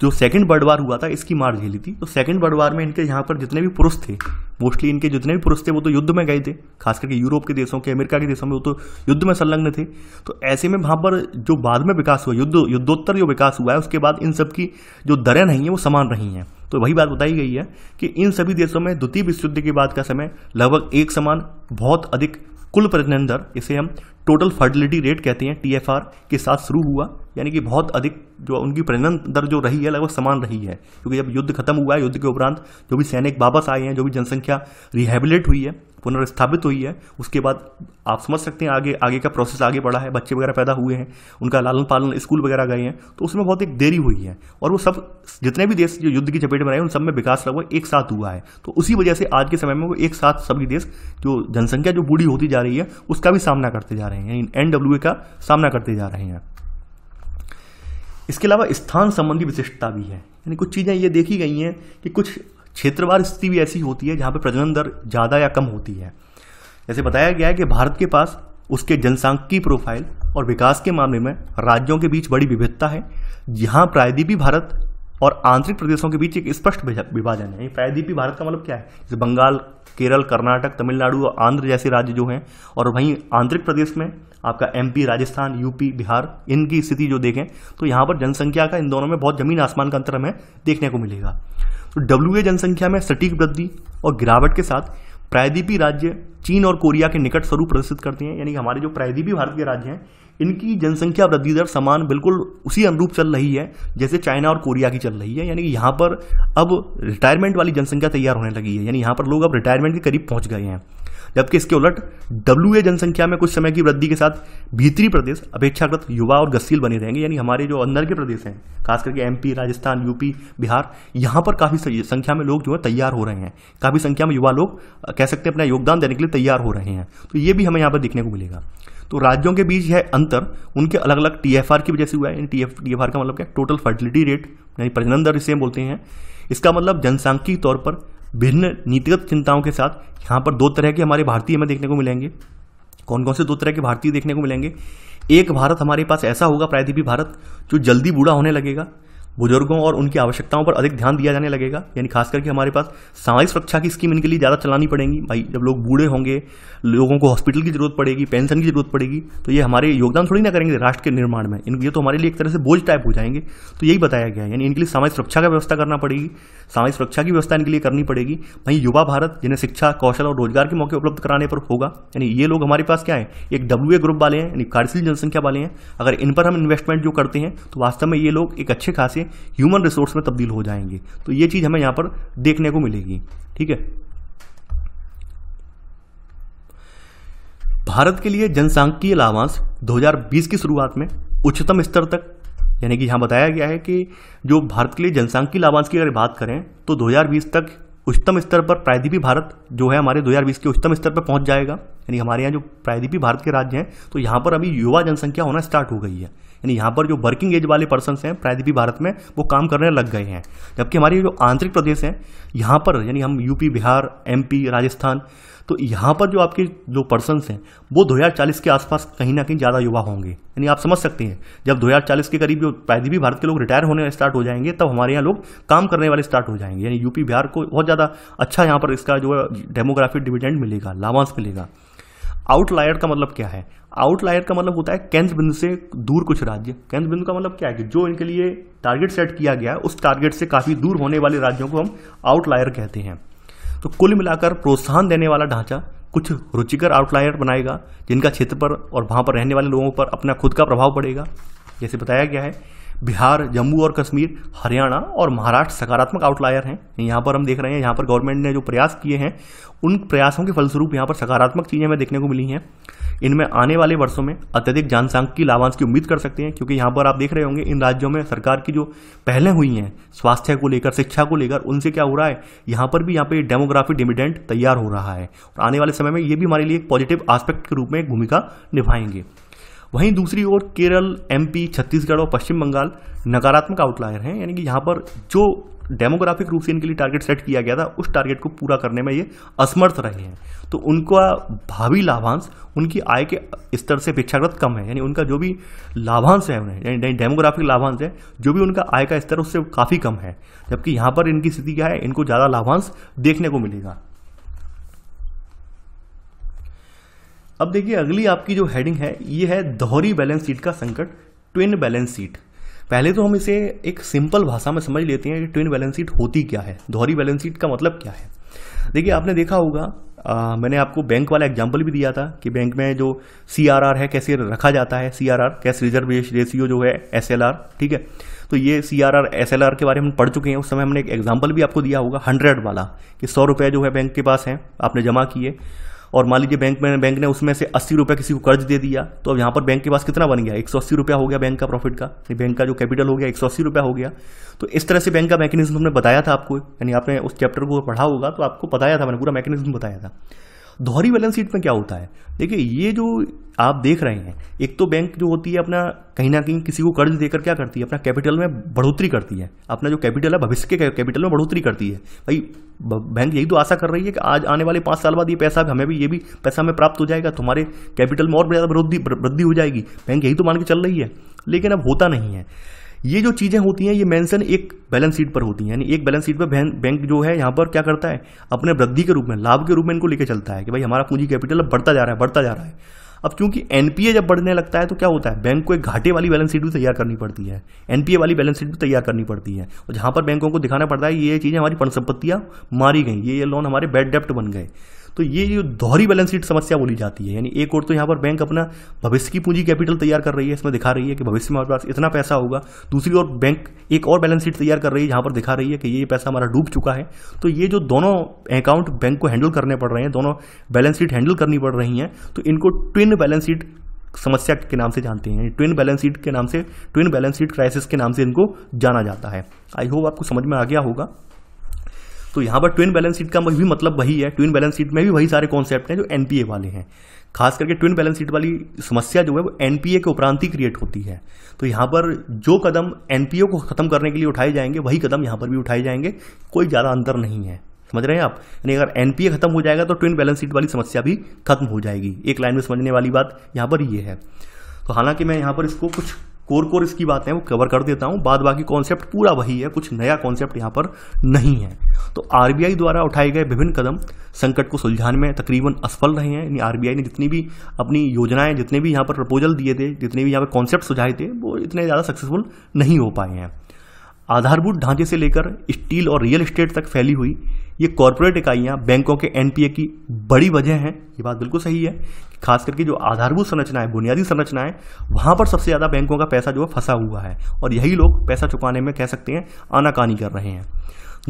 जो सेकंड बर्ड वार हुआ था इसकी मार झेली थी तो सेकंड बर्ड वार में इनके यहाँ पर जितने भी पुरुष थे मोस्टली इनके जितने भी पुरुष थे वो तो युद्ध में गए थे खास करके यूरोप के देशों के अमेरिका के देशों में वो तो युद्ध में संलग्न थे तो ऐसे में वहाँ पर जो बाद में विकास हुआ युद्ध युद्धोत्तर जो विकास हुआ है उसके बाद इन सब की जो दरें रही हैं वो समान रही हैं तो वही बात बताई गई है कि इन सभी देशों में द्वितीय विश्व युद्ध के बाद का समय लगभग एक समान बहुत अधिक कुल प्रजनन दर इसे हम टोटल फर्टिलिटी रेट कहते हैं टी के साथ शुरू हुआ यानी कि बहुत अधिक जो उनकी प्रजनन दर जो रही है लगभग समान रही है क्योंकि जब युद्ध खत्म हुआ है युद्ध के उपरांत जो भी सैनिक वापस आए हैं जो भी जनसंख्या रिहेबिलेट हुई है पुनर्स्थापित हुई है उसके बाद आप समझ सकते हैं आगे आगे का प्रोसेस आगे बढ़ा है बच्चे वगैरह पैदा हुए हैं उनका लालन पालन स्कूल वगैरह गए हैं तो उसमें बहुत एक देरी हुई है और वो सब जितने भी देश जो युद्ध की चपेट में रहे उन सब में विकास लगभग एक साथ हुआ है तो उसी वजह से आज के समय में वो एक साथ सभी देश जो जनसंख्या जो बूढ़ी होती जा रही है उसका भी सामना करते जा रहे हैं एन का सामना करते जा रहे हैं इसके अलावा स्थान संबंधी विशिष्टता भी है यानी कुछ चीज़ें ये देखी गई हैं कि कुछ क्षेत्रवार स्थिति भी ऐसी होती है जहाँ पर प्रजनन दर ज़्यादा या कम होती है जैसे बताया गया है कि भारत के पास उसके जनसांख्यिकी प्रोफाइल और विकास के मामले में राज्यों के बीच बड़ी विभिन्नता है यहाँ प्रायद्वीपी भारत और आंतरिक प्रदेशों के बीच एक स्पष्ट विभाजन है प्रायद्वीपी भारत का मतलब क्या है जैसे बंगाल केरल कर्नाटक तमिलनाडु और आंध्र जैसे राज्य जो हैं और वहीं आंतरिक प्रदेश में आपका एमपी राजस्थान यूपी बिहार इनकी स्थिति जो देखें तो यहाँ पर जनसंख्या का इन दोनों में बहुत जमीन आसमान का अंतर हमें देखने को मिलेगा तो डब्ल्यू जनसंख्या में सटीक वृद्धि और गिरावट के साथ प्रायद्वीपी राज्य चीन और कोरिया के निकट स्वरूप प्रदर्शित करते हैं यानी हमारे जो प्रायद्वीपी भारत के राज्य हैं इनकी जनसंख्या वृद्धि दर समान बिल्कुल उसी अनुरूप चल रही है जैसे चाइना और कोरिया की चल रही है यानी यहाँ पर अब रिटायरमेंट वाली जनसंख्या तैयार होने लगी है यानी यहाँ पर लोग अब रिटायरमेंट के करीब पहुँच गए हैं जबकि इसके उलट डब्ल्यू जनसंख्या में कुछ समय की वृद्धि के साथ भीतरी प्रदेश अपेक्षाकृत युवा और गसील बने रहेंगे यानी हमारे जो अंदर के प्रदेश हैं खास करके एमपी राजस्थान यूपी बिहार यहाँ पर काफ़ी संख्या में लोग जो है तैयार हो रहे हैं काफ़ी संख्या में युवा लोग कह सकते हैं अपना योगदान देने के लिए तैयार हो रहे हैं तो ये भी हमें यहाँ पर देखने को मिलेगा तो राज्यों के बीच यह अंतर उनके अलग अलग टीएफआर की वजह से हुआ है टीएफ टीएफआर का मतलब क्या टोटल फर्टिलिटी रेट यानी प्रजनन दर इसे बोलते हैं इसका मतलब जनसांख्यिक तौर पर भिन्न नीतिगत चिंताओं के साथ यहाँ पर दो तरह के हमारे भारतीय हमें देखने को मिलेंगे कौन कौन से दो तरह के भारतीय देखने को मिलेंगे एक भारत हमारे पास ऐसा होगा प्रायद्वीपी भारत जो जल्दी बूढ़ा होने लगेगा बुजुर्गों और उनकी आवश्यकताओं पर अधिक ध्यान दिया जाने लगेगा यानी खास करके हमारे पास सामाजिक सुरक्षा की स्कीम इनके लिए ज़्यादा चलानी पड़ेगी भाई जब लोग बूढ़े होंगे लोगों को हॉस्पिटल की ज़रूरत पड़ेगी पेंशन की ज़रूरत पड़ेगी तो ये हमारे योगदान थोड़ी ना करेंगे राष्ट्र के निर्माण में इन ये तो हमारे लिए एक तरह से बोझ टाइप हो जाएंगे तो यही बताया गया है यानी इनके लिए सामाजिक सुरक्षा का व्यवस्था करना पड़ेगी सामाजिक सुरक्षा की व्यवस्था इनके लिए करनी पड़ेगी वहीं युवा भारत जिन्हें शिक्षा कौशल और रोजगार के मौके उपलब्ध कराने पर होगा यानी ये लोग हमारे पास क्या है एक डब्ल्यू ग्रुप वाले हैं यानी कार्यशील जनसंख्या वाले हैं अगर इन पर हम इन्वेस्टमेंट जो करते हैं तो वास्तव में ये लोग एक अच्छे खासे ह्यूमन रिसोर्स में तब्दील हो जाएंगे तो ये चीज़ हमें यहां पर देखने को मिलेगी ठीक है भारत के लिए जनसांख्यिकीय लाभांश 2020 की शुरुआत में उच्चतम स्तर तक यानी कि यहां बताया गया है कि जो भारत के लिए जनसांख्यिकीय लाभांश की अगर बात करें तो 2020 तक उच्चतम स्तर पर प्रायद्वीपी भारत जो है हमारे 2020 के उच्चतम स्तर पर पहुंच जाएगा यानी हमारे यहाँ जो प्रायद्वीपी भारत के राज्य हैं तो यहाँ पर अभी युवा जनसंख्या होना स्टार्ट हो गई है यानी यहाँ पर जो वर्किंग एज वाले पर्सन हैं प्रायद्वीपी भारत में वो काम करने लग गए हैं जबकि हमारे जो आंतरिक प्रदेश हैं यहाँ पर यानी हम यूपी बिहार एम राजस्थान तो यहाँ पर जो आपके जो पर्सनस हैं वो दो के आसपास कहीं ना कहीं ज़्यादा युवा होंगे यानी आप समझ सकते हैं जब दो के करीब जो प्रायद्वीपी भारत के लोग रिटायर होने स्टार्ट हो जाएंगे तब हमारे यहाँ लोग काम करने वाले स्टार्ट हो जाएंगे यानी यूपी बिहार को बहुत ज़्यादा अच्छा यहाँ पर इसका जो है डेमोग्राफिक डिविडेंड मिलेगा लाभांश मिलेगा आउटलायर का मतलब क्या है आउटलायर का मतलब होता है केंद्र बिंदु से दूर कुछ राज्य केंद्र बिंदु का मतलब क्या है कि जो इनके लिए टारगेट सेट किया गया उस टारगेट से काफ़ी दूर होने वाले राज्यों को हम आउटलायर कहते हैं तो कुल मिलाकर प्रोत्साहन देने वाला ढांचा कुछ रुचिकर आउटलायर बनाएगा जिनका क्षेत्र पर और वहाँ पर रहने वाले लोगों पर अपना खुद का प्रभाव पड़ेगा जैसे बताया गया है बिहार जम्मू और कश्मीर हरियाणा और महाराष्ट्र सकारात्मक आउटलायर हैं यहाँ पर हम देख रहे हैं यहाँ पर गवर्नमेंट ने जो प्रयास किए हैं उन प्रयासों के फलस्वरूप यहाँ पर सकारात्मक चीज़ें हमें देखने को मिली हैं इनमें आने वाले वर्षों में अत्यधिक जनसांख्यिकी लाभांश की उम्मीद कर सकते हैं क्योंकि यहाँ पर आप देख रहे होंगे इन राज्यों में सरकार की जो पहलें हुई हैं स्वास्थ्य को लेकर शिक्षा को लेकर उनसे क्या हो रहा है यहाँ पर भी यहाँ पर डेमोग्राफी डिविडेंट तैयार हो रहा है और आने वाले समय में ये भी हमारे लिए एक पॉजिटिव आस्पेक्ट के रूप में एक भूमिका निभाएंगे वहीं दूसरी ओर केरल एमपी छत्तीसगढ़ और पश्चिम बंगाल नकारात्मक आउटलायर हैं यानी कि यहाँ पर जो डेमोग्राफिक रूप से इनके लिए टारगेट सेट किया गया था उस टारगेट को पूरा करने में ये असमर्थ रहे हैं तो उनका भावी लाभांश उनकी आय के स्तर से अपेक्षाकृत कम है यानी उनका जो भी लाभांश है उन्हें यानी डेमोग्राफिक लाभांश है जो भी उनका आय का स्तर उससे काफ़ी कम है जबकि यहाँ पर इनकी स्थिति क्या है इनको ज़्यादा लाभांश देखने को मिलेगा अब देखिए अगली आपकी जो हेडिंग है ये है दोहरी बैलेंस शीट का संकट ट्विन बैलेंस शीट पहले तो हम इसे एक सिंपल भाषा में समझ लेते हैं कि ट्विन बैलेंस शीट होती क्या है दोहरी बैलेंस शीट का मतलब क्या है देखिए आपने देखा होगा आ, मैंने आपको बैंक वाला एग्जाम्पल भी दिया था कि बैंक में जो सी है कैसे रखा जाता है C R cash reserve ratio जो है एस ठीक है तो ये C R R S L R के बारे में पढ़ चुके हैं उस समय हमने एक एग्जाम्पल भी आपको दिया होगा हंड्रेड वाला कि सौ रुपये जो है बैंक के पास हैं आपने जमा किए और मान लीजिए बैंक में बैंक ने उसमें से अस्सी रुपया किसी को कर्ज दे दिया तो अब यहाँ पर बैंक के पास कितना बन गया एक सौ अस्सी रुपया हो गया बैंक का प्रॉफिट का बैंक का जो कैपिटल हो गया एक सौ अस्सी रुपया हो गया तो इस तरह से बैंक का मैकेनिज्म हमने बताया था आपको यानी आपने उस चैप्टर को पढ़ा होगा तो आपको बताया था मैंने पूरा मैकेनिज्म बताया था दोहरी बैलेंस शीट में क्या होता है देखिए ये जो आप देख रहे हैं एक तो बैंक जो होती है अपना कहीं ना कहीं किसी को कर्ज देकर क्या करती है अपना कैपिटल में बढ़ोतरी करती है अपना जो कैपिटल है भविष्य के कैपिटल में बढ़ोतरी करती है भाई बैंक यही तो आशा कर रही है कि आज आने वाले पाँच साल बाद ये पैसा हमें भी ये भी पैसा हमें प्राप्त हो जाएगा तुम्हारे कैपिटल में और ज़्यादा वृद्धि हो जाएगी बैंक यही तो मान के चल रही है लेकिन अब होता नहीं है ये जो चीज़ें होती हैं ये मेंशन एक बैलेंस शीट पर होती हैं यानी एक बैलेंस शीट पर बैंक जो है यहाँ पर क्या करता है अपने वृद्धि के रूप में लाभ के रूप में इनको लेकर चलता है कि भाई हमारा पूंजी कैपिटल अब बढ़ता जा रहा है बढ़ता जा रहा है अब क्योंकि एनपीए जब बढ़ने लगता है तो क्या होता है बैंक को एक घाटे वाली बैलेंस शीट भी तैयार करनी पड़ती है एनपीए वाली बैलेंस शीट भी तैयार करनी पड़ती है और जहाँ पर बैंकों को दिखाना पड़ता है ये चीज़ें हमारी परिसंपत्तियाँ मारी गई ये ये लोन हमारे बैड डेप्ट बन गए तो ये जो दोहरी बैलेंस शीट समस्या बोली जाती है यानी एक और तो यहाँ पर बैंक अपना भविष्य की पूंजी कैपिटल तैयार कर रही है इसमें दिखा रही है कि भविष्य में हमारे पास इतना पैसा होगा दूसरी ओर बैंक एक और बैलेंस शीट तैयार कर रही है जहाँ पर दिखा रही है कि ये पैसा हमारा डूब चुका है तो ये जो दोनों अकाउंट बैंक को हैंडल करने पड़ रहे हैं दोनों बैलेंस शीट हैंडल करनी पड़ रही हैं तो इनको ट्विन बैलेंस शीट समस्या के नाम से जानते हैं ट्विन बैलेंस शीट के नाम से ट्विन बैलेंस शीट क्राइसिस के नाम से इनको जाना जाता है आई होप आपको समझ में आ गया होगा तो यहाँ पर ट्विन बैलेंस शीट का भी मतलब वही है ट्विन बैलेंस शीट में भी वही सारे कॉन्सेप्ट हैं जो एनपीए वाले हैं खास करके ट्विन बैलेंस शीट वाली समस्या जो है वो एनपीए के उपरांत ही क्रिएट होती है तो यहाँ पर जो कदम एनपीओ को खत्म करने के लिए उठाए जाएंगे वही कदम यहाँ पर भी उठाए जाएंगे कोई ज़्यादा अंतर नहीं है समझ रहे हैं आप यानी अगर एनपीए खत्म हो जाएगा तो ट्विन बैलेंस शीट वाली समस्या भी खत्म हो जाएगी एक लाइन में समझने वाली बात यहाँ पर ये यह है तो हालांकि मैं यहाँ पर इसको कुछ कोर कोर इसकी बातें वो कवर कर देता हूँ बाद बाकी कॉन्सेप्ट पूरा वही है कुछ नया कॉन्सेप्ट यहाँ पर नहीं है तो आरबीआई द्वारा उठाए गए विभिन्न कदम संकट को सुलझाने में तकरीबन असफल रहे हैं आरबीआई ने जितनी भी अपनी योजनाएं जितने भी यहाँ पर प्रपोजल दिए थे जितने भी यहाँ पर कॉन्सेप्ट सुझाए थे वो इतने ज़्यादा सक्सेसफुल नहीं हो पाए हैं आधारभूत ढांचे से लेकर स्टील और रियल इस्टेट तक फैली हुई ये कॉरपोरेट इकाइयाँ बैंकों के एनपीए की बड़ी वजह हैं ये बात बिल्कुल सही है खास करके जो आधारभूत संरचना है बुनियादी संरचना है वहाँ पर सबसे ज़्यादा बैंकों का पैसा जो है फंसा हुआ है और यही लोग पैसा चुकाने में कह सकते हैं आनाकानी कर रहे हैं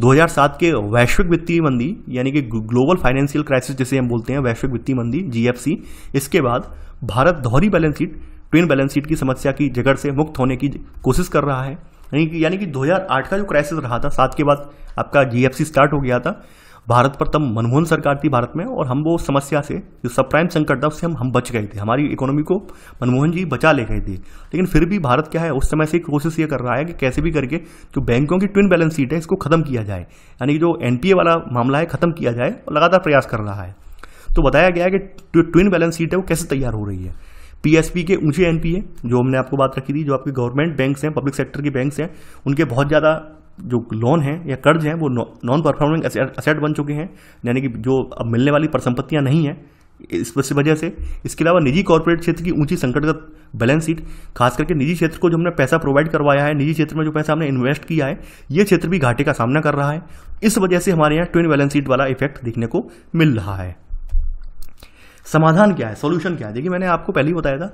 2007 के वैश्विक वित्तीय मंदी यानी कि ग्लोबल फाइनेंशियल क्राइसिस जिसे हम बोलते हैं वैश्विक वित्तीय मंदी जीएफसी इसके बाद भारत दोहरी balance sheet twin balance sheet की समस्या की जगड़ से मुक्त होने की कोशिश कर रहा है यानी कि यानी कि 2008 का जो क्राइसिस रहा था सात के बाद आपका जीएफसी स्टार्ट हो गया था भारत पर तब मनमोहन सरकार थी भारत में और हम वो समस्या से जो सब प्राइम संकट था उससे हम हम बच गए थे हमारी इकोनॉमी को मनमोहन जी बचा ले गए थे लेकिन फिर भी भारत क्या है उस समय से कोशिश ये कर रहा है कि कैसे भी करके जो बैंकों की ट्विन बैलेंस शीट है इसको खत्म किया जाए यानी जो एन वाला मामला है खत्म किया जाए और लगातार प्रयास कर रहा है तो बताया गया है कि ट्विन बैलेंस शीट है वो कैसे तैयार हो रही है पीएसपी के ऊंचे एनपीए जो हमने आपको बात रखी थी जो आपके गवर्नमेंट बैंक्स हैं पब्लिक सेक्टर के बैंक्स हैं उनके बहुत ज़्यादा जो लोन हैं या कर्ज हैं वो नॉन परफॉर्मिंग असेट बन चुके हैं यानी कि जो अब मिलने वाली परिसंपत्तियाँ नहीं हैं इस वजह से इसके अलावा निजी कॉरपोरेट क्षेत्र की ऊंची संकटगत बैलेंस शीट खास करके निजी क्षेत्र को जो हमने पैसा प्रोवाइड करवाया है निजी क्षेत्र में जो पैसा हमने इन्वेस्ट किया है ये क्षेत्र भी घाटे का सामना कर रहा है इस वजह से हमारे यहाँ ट्विन बैलेंस शीट वाला इफेक्ट देखने को मिल रहा है समाधान क्या है सॉल्यूशन क्या है देखिए मैंने आपको पहले ही बताया था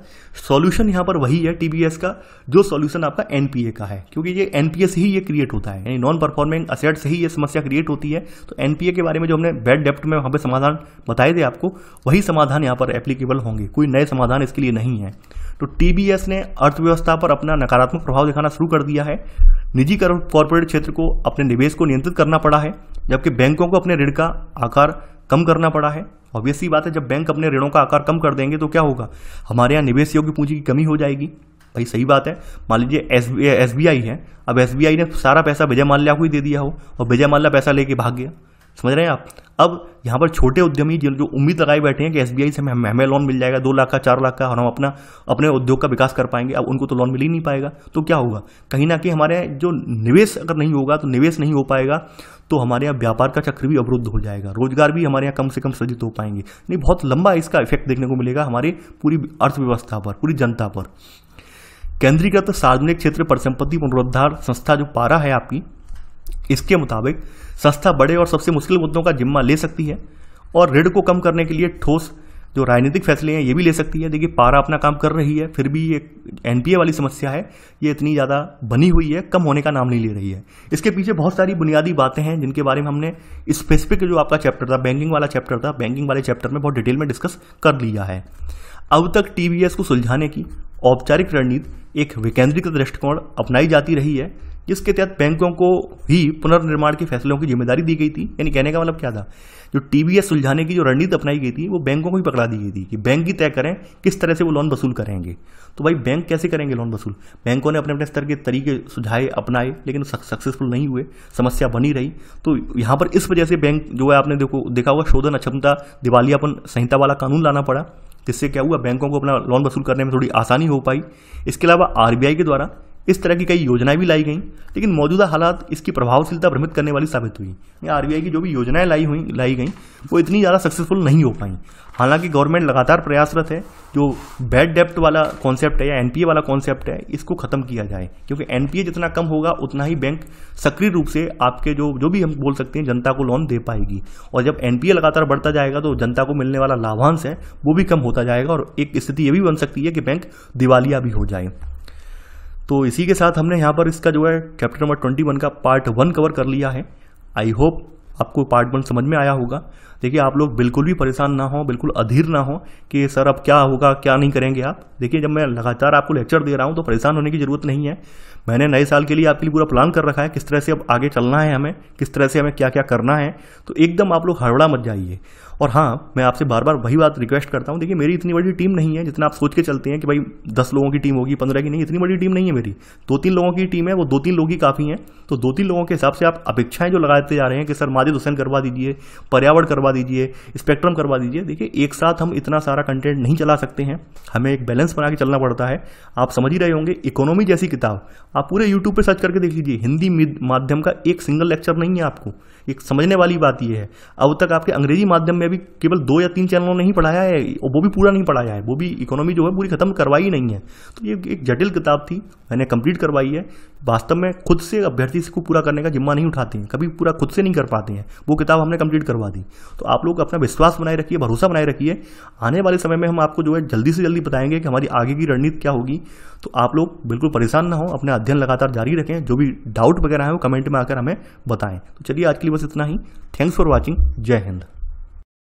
सॉल्यूशन यहाँ पर वही है टीबीएस का जो सॉल्यूशन आपका एनपीए का है क्योंकि ये एनपीए से ही ये क्रिएट होता है यानी नॉन परफॉर्मिंग असेट से ही ये समस्या क्रिएट होती है तो एनपीए के बारे में जो हमने बेड डेप्ट में वहाँ पर समाधान बताए थे आपको वही समाधान यहाँ पर एप्लीकेबल होंगे कोई नए समाधान इसके लिए नहीं है तो टीबीएस ने अर्थव्यवस्था पर अपना नकारात्मक प्रभाव दिखाना शुरू कर दिया है निजी कॉरपोरेट क्षेत्र को अपने निवेश को नियंत्रित करना पड़ा है जबकि बैंकों को अपने ऋण का आकार कम करना पड़ा है ऑब्वियस सी बात है जब बैंक अपने ऋणों का आकार कम कर देंगे तो क्या होगा हमारे यहाँ निवेश योग्य पूंजी की कमी हो जाएगी भाई सही बात है मान लीजिए एस बी आई है अब एस बी आई ने सारा पैसा विजय माल्या को ही दे दिया हो और विजय माल्या पैसा लेके भाग गया समझ रहे हैं आप अब यहाँ पर छोटे उद्यमी जो जो उम्मीद लगाए बैठे हैं कि एस से हमें हमें लोन मिल जाएगा दो लाख का चार लाख का और हम अपना अपने उद्योग का विकास कर पाएंगे अब उनको तो लोन मिल ही नहीं पाएगा तो क्या होगा कहीं ना कहीं हमारे जो निवेश अगर नहीं होगा तो निवेश नहीं हो पाएगा तो हमारे यहाँ व्यापार का चक्र भी अवरुद्ध हो जाएगा रोजगार भी हमारे यहाँ कम से कम सृजित हो पाएंगे नहीं बहुत लंबा इसका इफेक्ट देखने को मिलेगा हमारी पूरी अर्थव्यवस्था पर पूरी जनता पर केंद्रीकृत सार्वजनिक क्षेत्र परिसंपत्ति पुनरुद्धार संस्था जो पारा है आपकी इसके मुताबिक संस्था बड़े और सबसे मुश्किल मुद्दों का जिम्मा ले सकती है और ऋण को कम करने के लिए ठोस जो राजनीतिक फैसले हैं ये भी ले सकती है देखिए पारा अपना काम कर रही है फिर भी ये एनपीए वाली समस्या है ये इतनी ज़्यादा बनी हुई है कम होने का नाम नहीं ले रही है इसके पीछे बहुत सारी बुनियादी बातें हैं जिनके बारे में हमने स्पेसिफिक जो आपका चैप्टर था बैंकिंग वाला चैप्टर था बैंकिंग वाले चैप्टर में बहुत डिटेल में डिस्कस कर लिया है अब तक टी को सुलझाने की औपचारिक रणनीति एक विकेंद्रीकृत दृष्टिकोण अपनाई जाती रही है जिसके तहत बैंकों को ही पुनर्निर्माण के फैसलों की जिम्मेदारी दी गई थी यानी कहने का मतलब क्या था जो टीबीएस सुलझाने की जो रणनीति अपनाई गई थी वो बैंकों को ही पकड़ा दी गई थी कि बैंक ही तय करें किस तरह से वो लोन वसूल करेंगे तो भाई बैंक कैसे करेंगे लोन वसूल बैंकों ने अपने अपने स्तर के तरीके सुझाए अपनाए लेकिन सक्सेसफुल नहीं हुए समस्या बनी रही तो यहाँ पर इस वजह से बैंक जो है आपने देखो देखा हुआ शोधन अक्षमता दिवालियापन संहिता वाला कानून लाना पड़ा जिससे क्या हुआ बैंकों को अपना लोन वसूल करने में थोड़ी आसानी हो पाई इसके अलावा आरबीआई के द्वारा इस तरह की कई योजनाएं भी लाई गई लेकिन मौजूदा हालात इसकी प्रभावशीलता भ्रमित करने वाली साबित हुई या आरबीआई की जो भी योजनाएं लाई हुई लाई गई वो इतनी ज़्यादा सक्सेसफुल नहीं हो पाई हालांकि गवर्नमेंट लगातार प्रयासरत है जो बैड डेप्ट वाला कॉन्सेप्ट है या एनपीए वाला कॉन्सेप्ट है इसको खत्म किया जाए क्योंकि एनपीए जितना कम होगा उतना ही बैंक सक्रिय रूप से आपके जो जो भी हम बोल सकते हैं जनता को लोन दे पाएगी और जब एनपीए लगातार बढ़ता जाएगा तो जनता को मिलने वाला लाभांश है वो भी कम होता जाएगा और एक स्थिति ये भी बन सकती है कि बैंक दिवालिया भी हो जाए तो इसी के साथ हमने यहाँ पर इसका जो है चैप्टर नंबर ट्वेंटी वन का पार्ट वन कवर कर लिया है आई होप आपको पार्ट वन समझ में आया होगा देखिए आप लोग बिल्कुल भी परेशान ना हो बिल्कुल अधीर ना हो कि सर अब क्या होगा क्या नहीं करेंगे आप देखिए जब मैं लगातार आपको लेक्चर दे रहा हूँ तो परेशान होने की ज़रूरत नहीं है मैंने नए साल के लिए आपके लिए पूरा प्लान कर रखा है किस तरह से अब आगे चलना है हमें किस तरह से हमें क्या क्या करना है तो एकदम आप लोग हड़बड़ा मत जाइए और हाँ मैं आपसे बार बार वही बात रिक्वेस्ट करता हूँ देखिए मेरी इतनी बड़ी टीम नहीं है जितना आप सोच के चलते हैं कि भाई दस लोगों की टीम होगी पंद्रह की नहीं इतनी बड़ी टीम नहीं है मेरी दो तीन लोगों की टीम है वो दो तीन लोग ही काफ़ी हैं तो दो तीन लोगों के हिसाब से आप अपेक्षाएं जो लगाते जा रहे हैं कि सर माजिद हुसैन करवा दीजिए पर्यावरण करवा करवा दीजिए स्पेक्ट्रम करवा दीजिए देखिए एक साथ हम इतना सारा कंटेंट नहीं चला सकते हैं हमें एक बैलेंस बना के चलना पड़ता है आप समझ ही रहे होंगे इकोनॉमी जैसी किताब आप पूरे यूट्यूब पर सर्च करके देख लीजिए हिंदी माध्यम का एक सिंगल लेक्चर नहीं है आपको एक समझने वाली बात यह है अब तक आपके अंग्रेजी माध्यम में भी केवल दो या तीन चैनलों ने ही पढ़ाया है वो भी पूरा नहीं पढ़ाया है वो भी इकोनॉमी जो है पूरी खत्म करवाई नहीं है तो ये एक जटिल किताब थी मैंने कंप्लीट करवाई है वास्तव में खुद से अभ्यर्थी को पूरा करने का जिम्मा नहीं उठाते हैं कभी पूरा खुद से नहीं कर पाते हैं वो किताब हमने कंप्लीट करवा दी तो आप लोग अपना विश्वास बनाए रखिए भरोसा बनाए रखिए आने वाले समय में हम आपको जो है जल्दी से जल्दी बताएंगे कि हमारी आगे की रणनीति क्या होगी तो आप लोग बिल्कुल परेशान ना हो अपना अध्ययन लगातार जारी रखें जो भी डाउट वगैरह है वो कमेंट में आकर हमें बताएं तो चलिए आज के लिए बस इतना ही थैंक्स फॉर वॉचिंग जय हिंद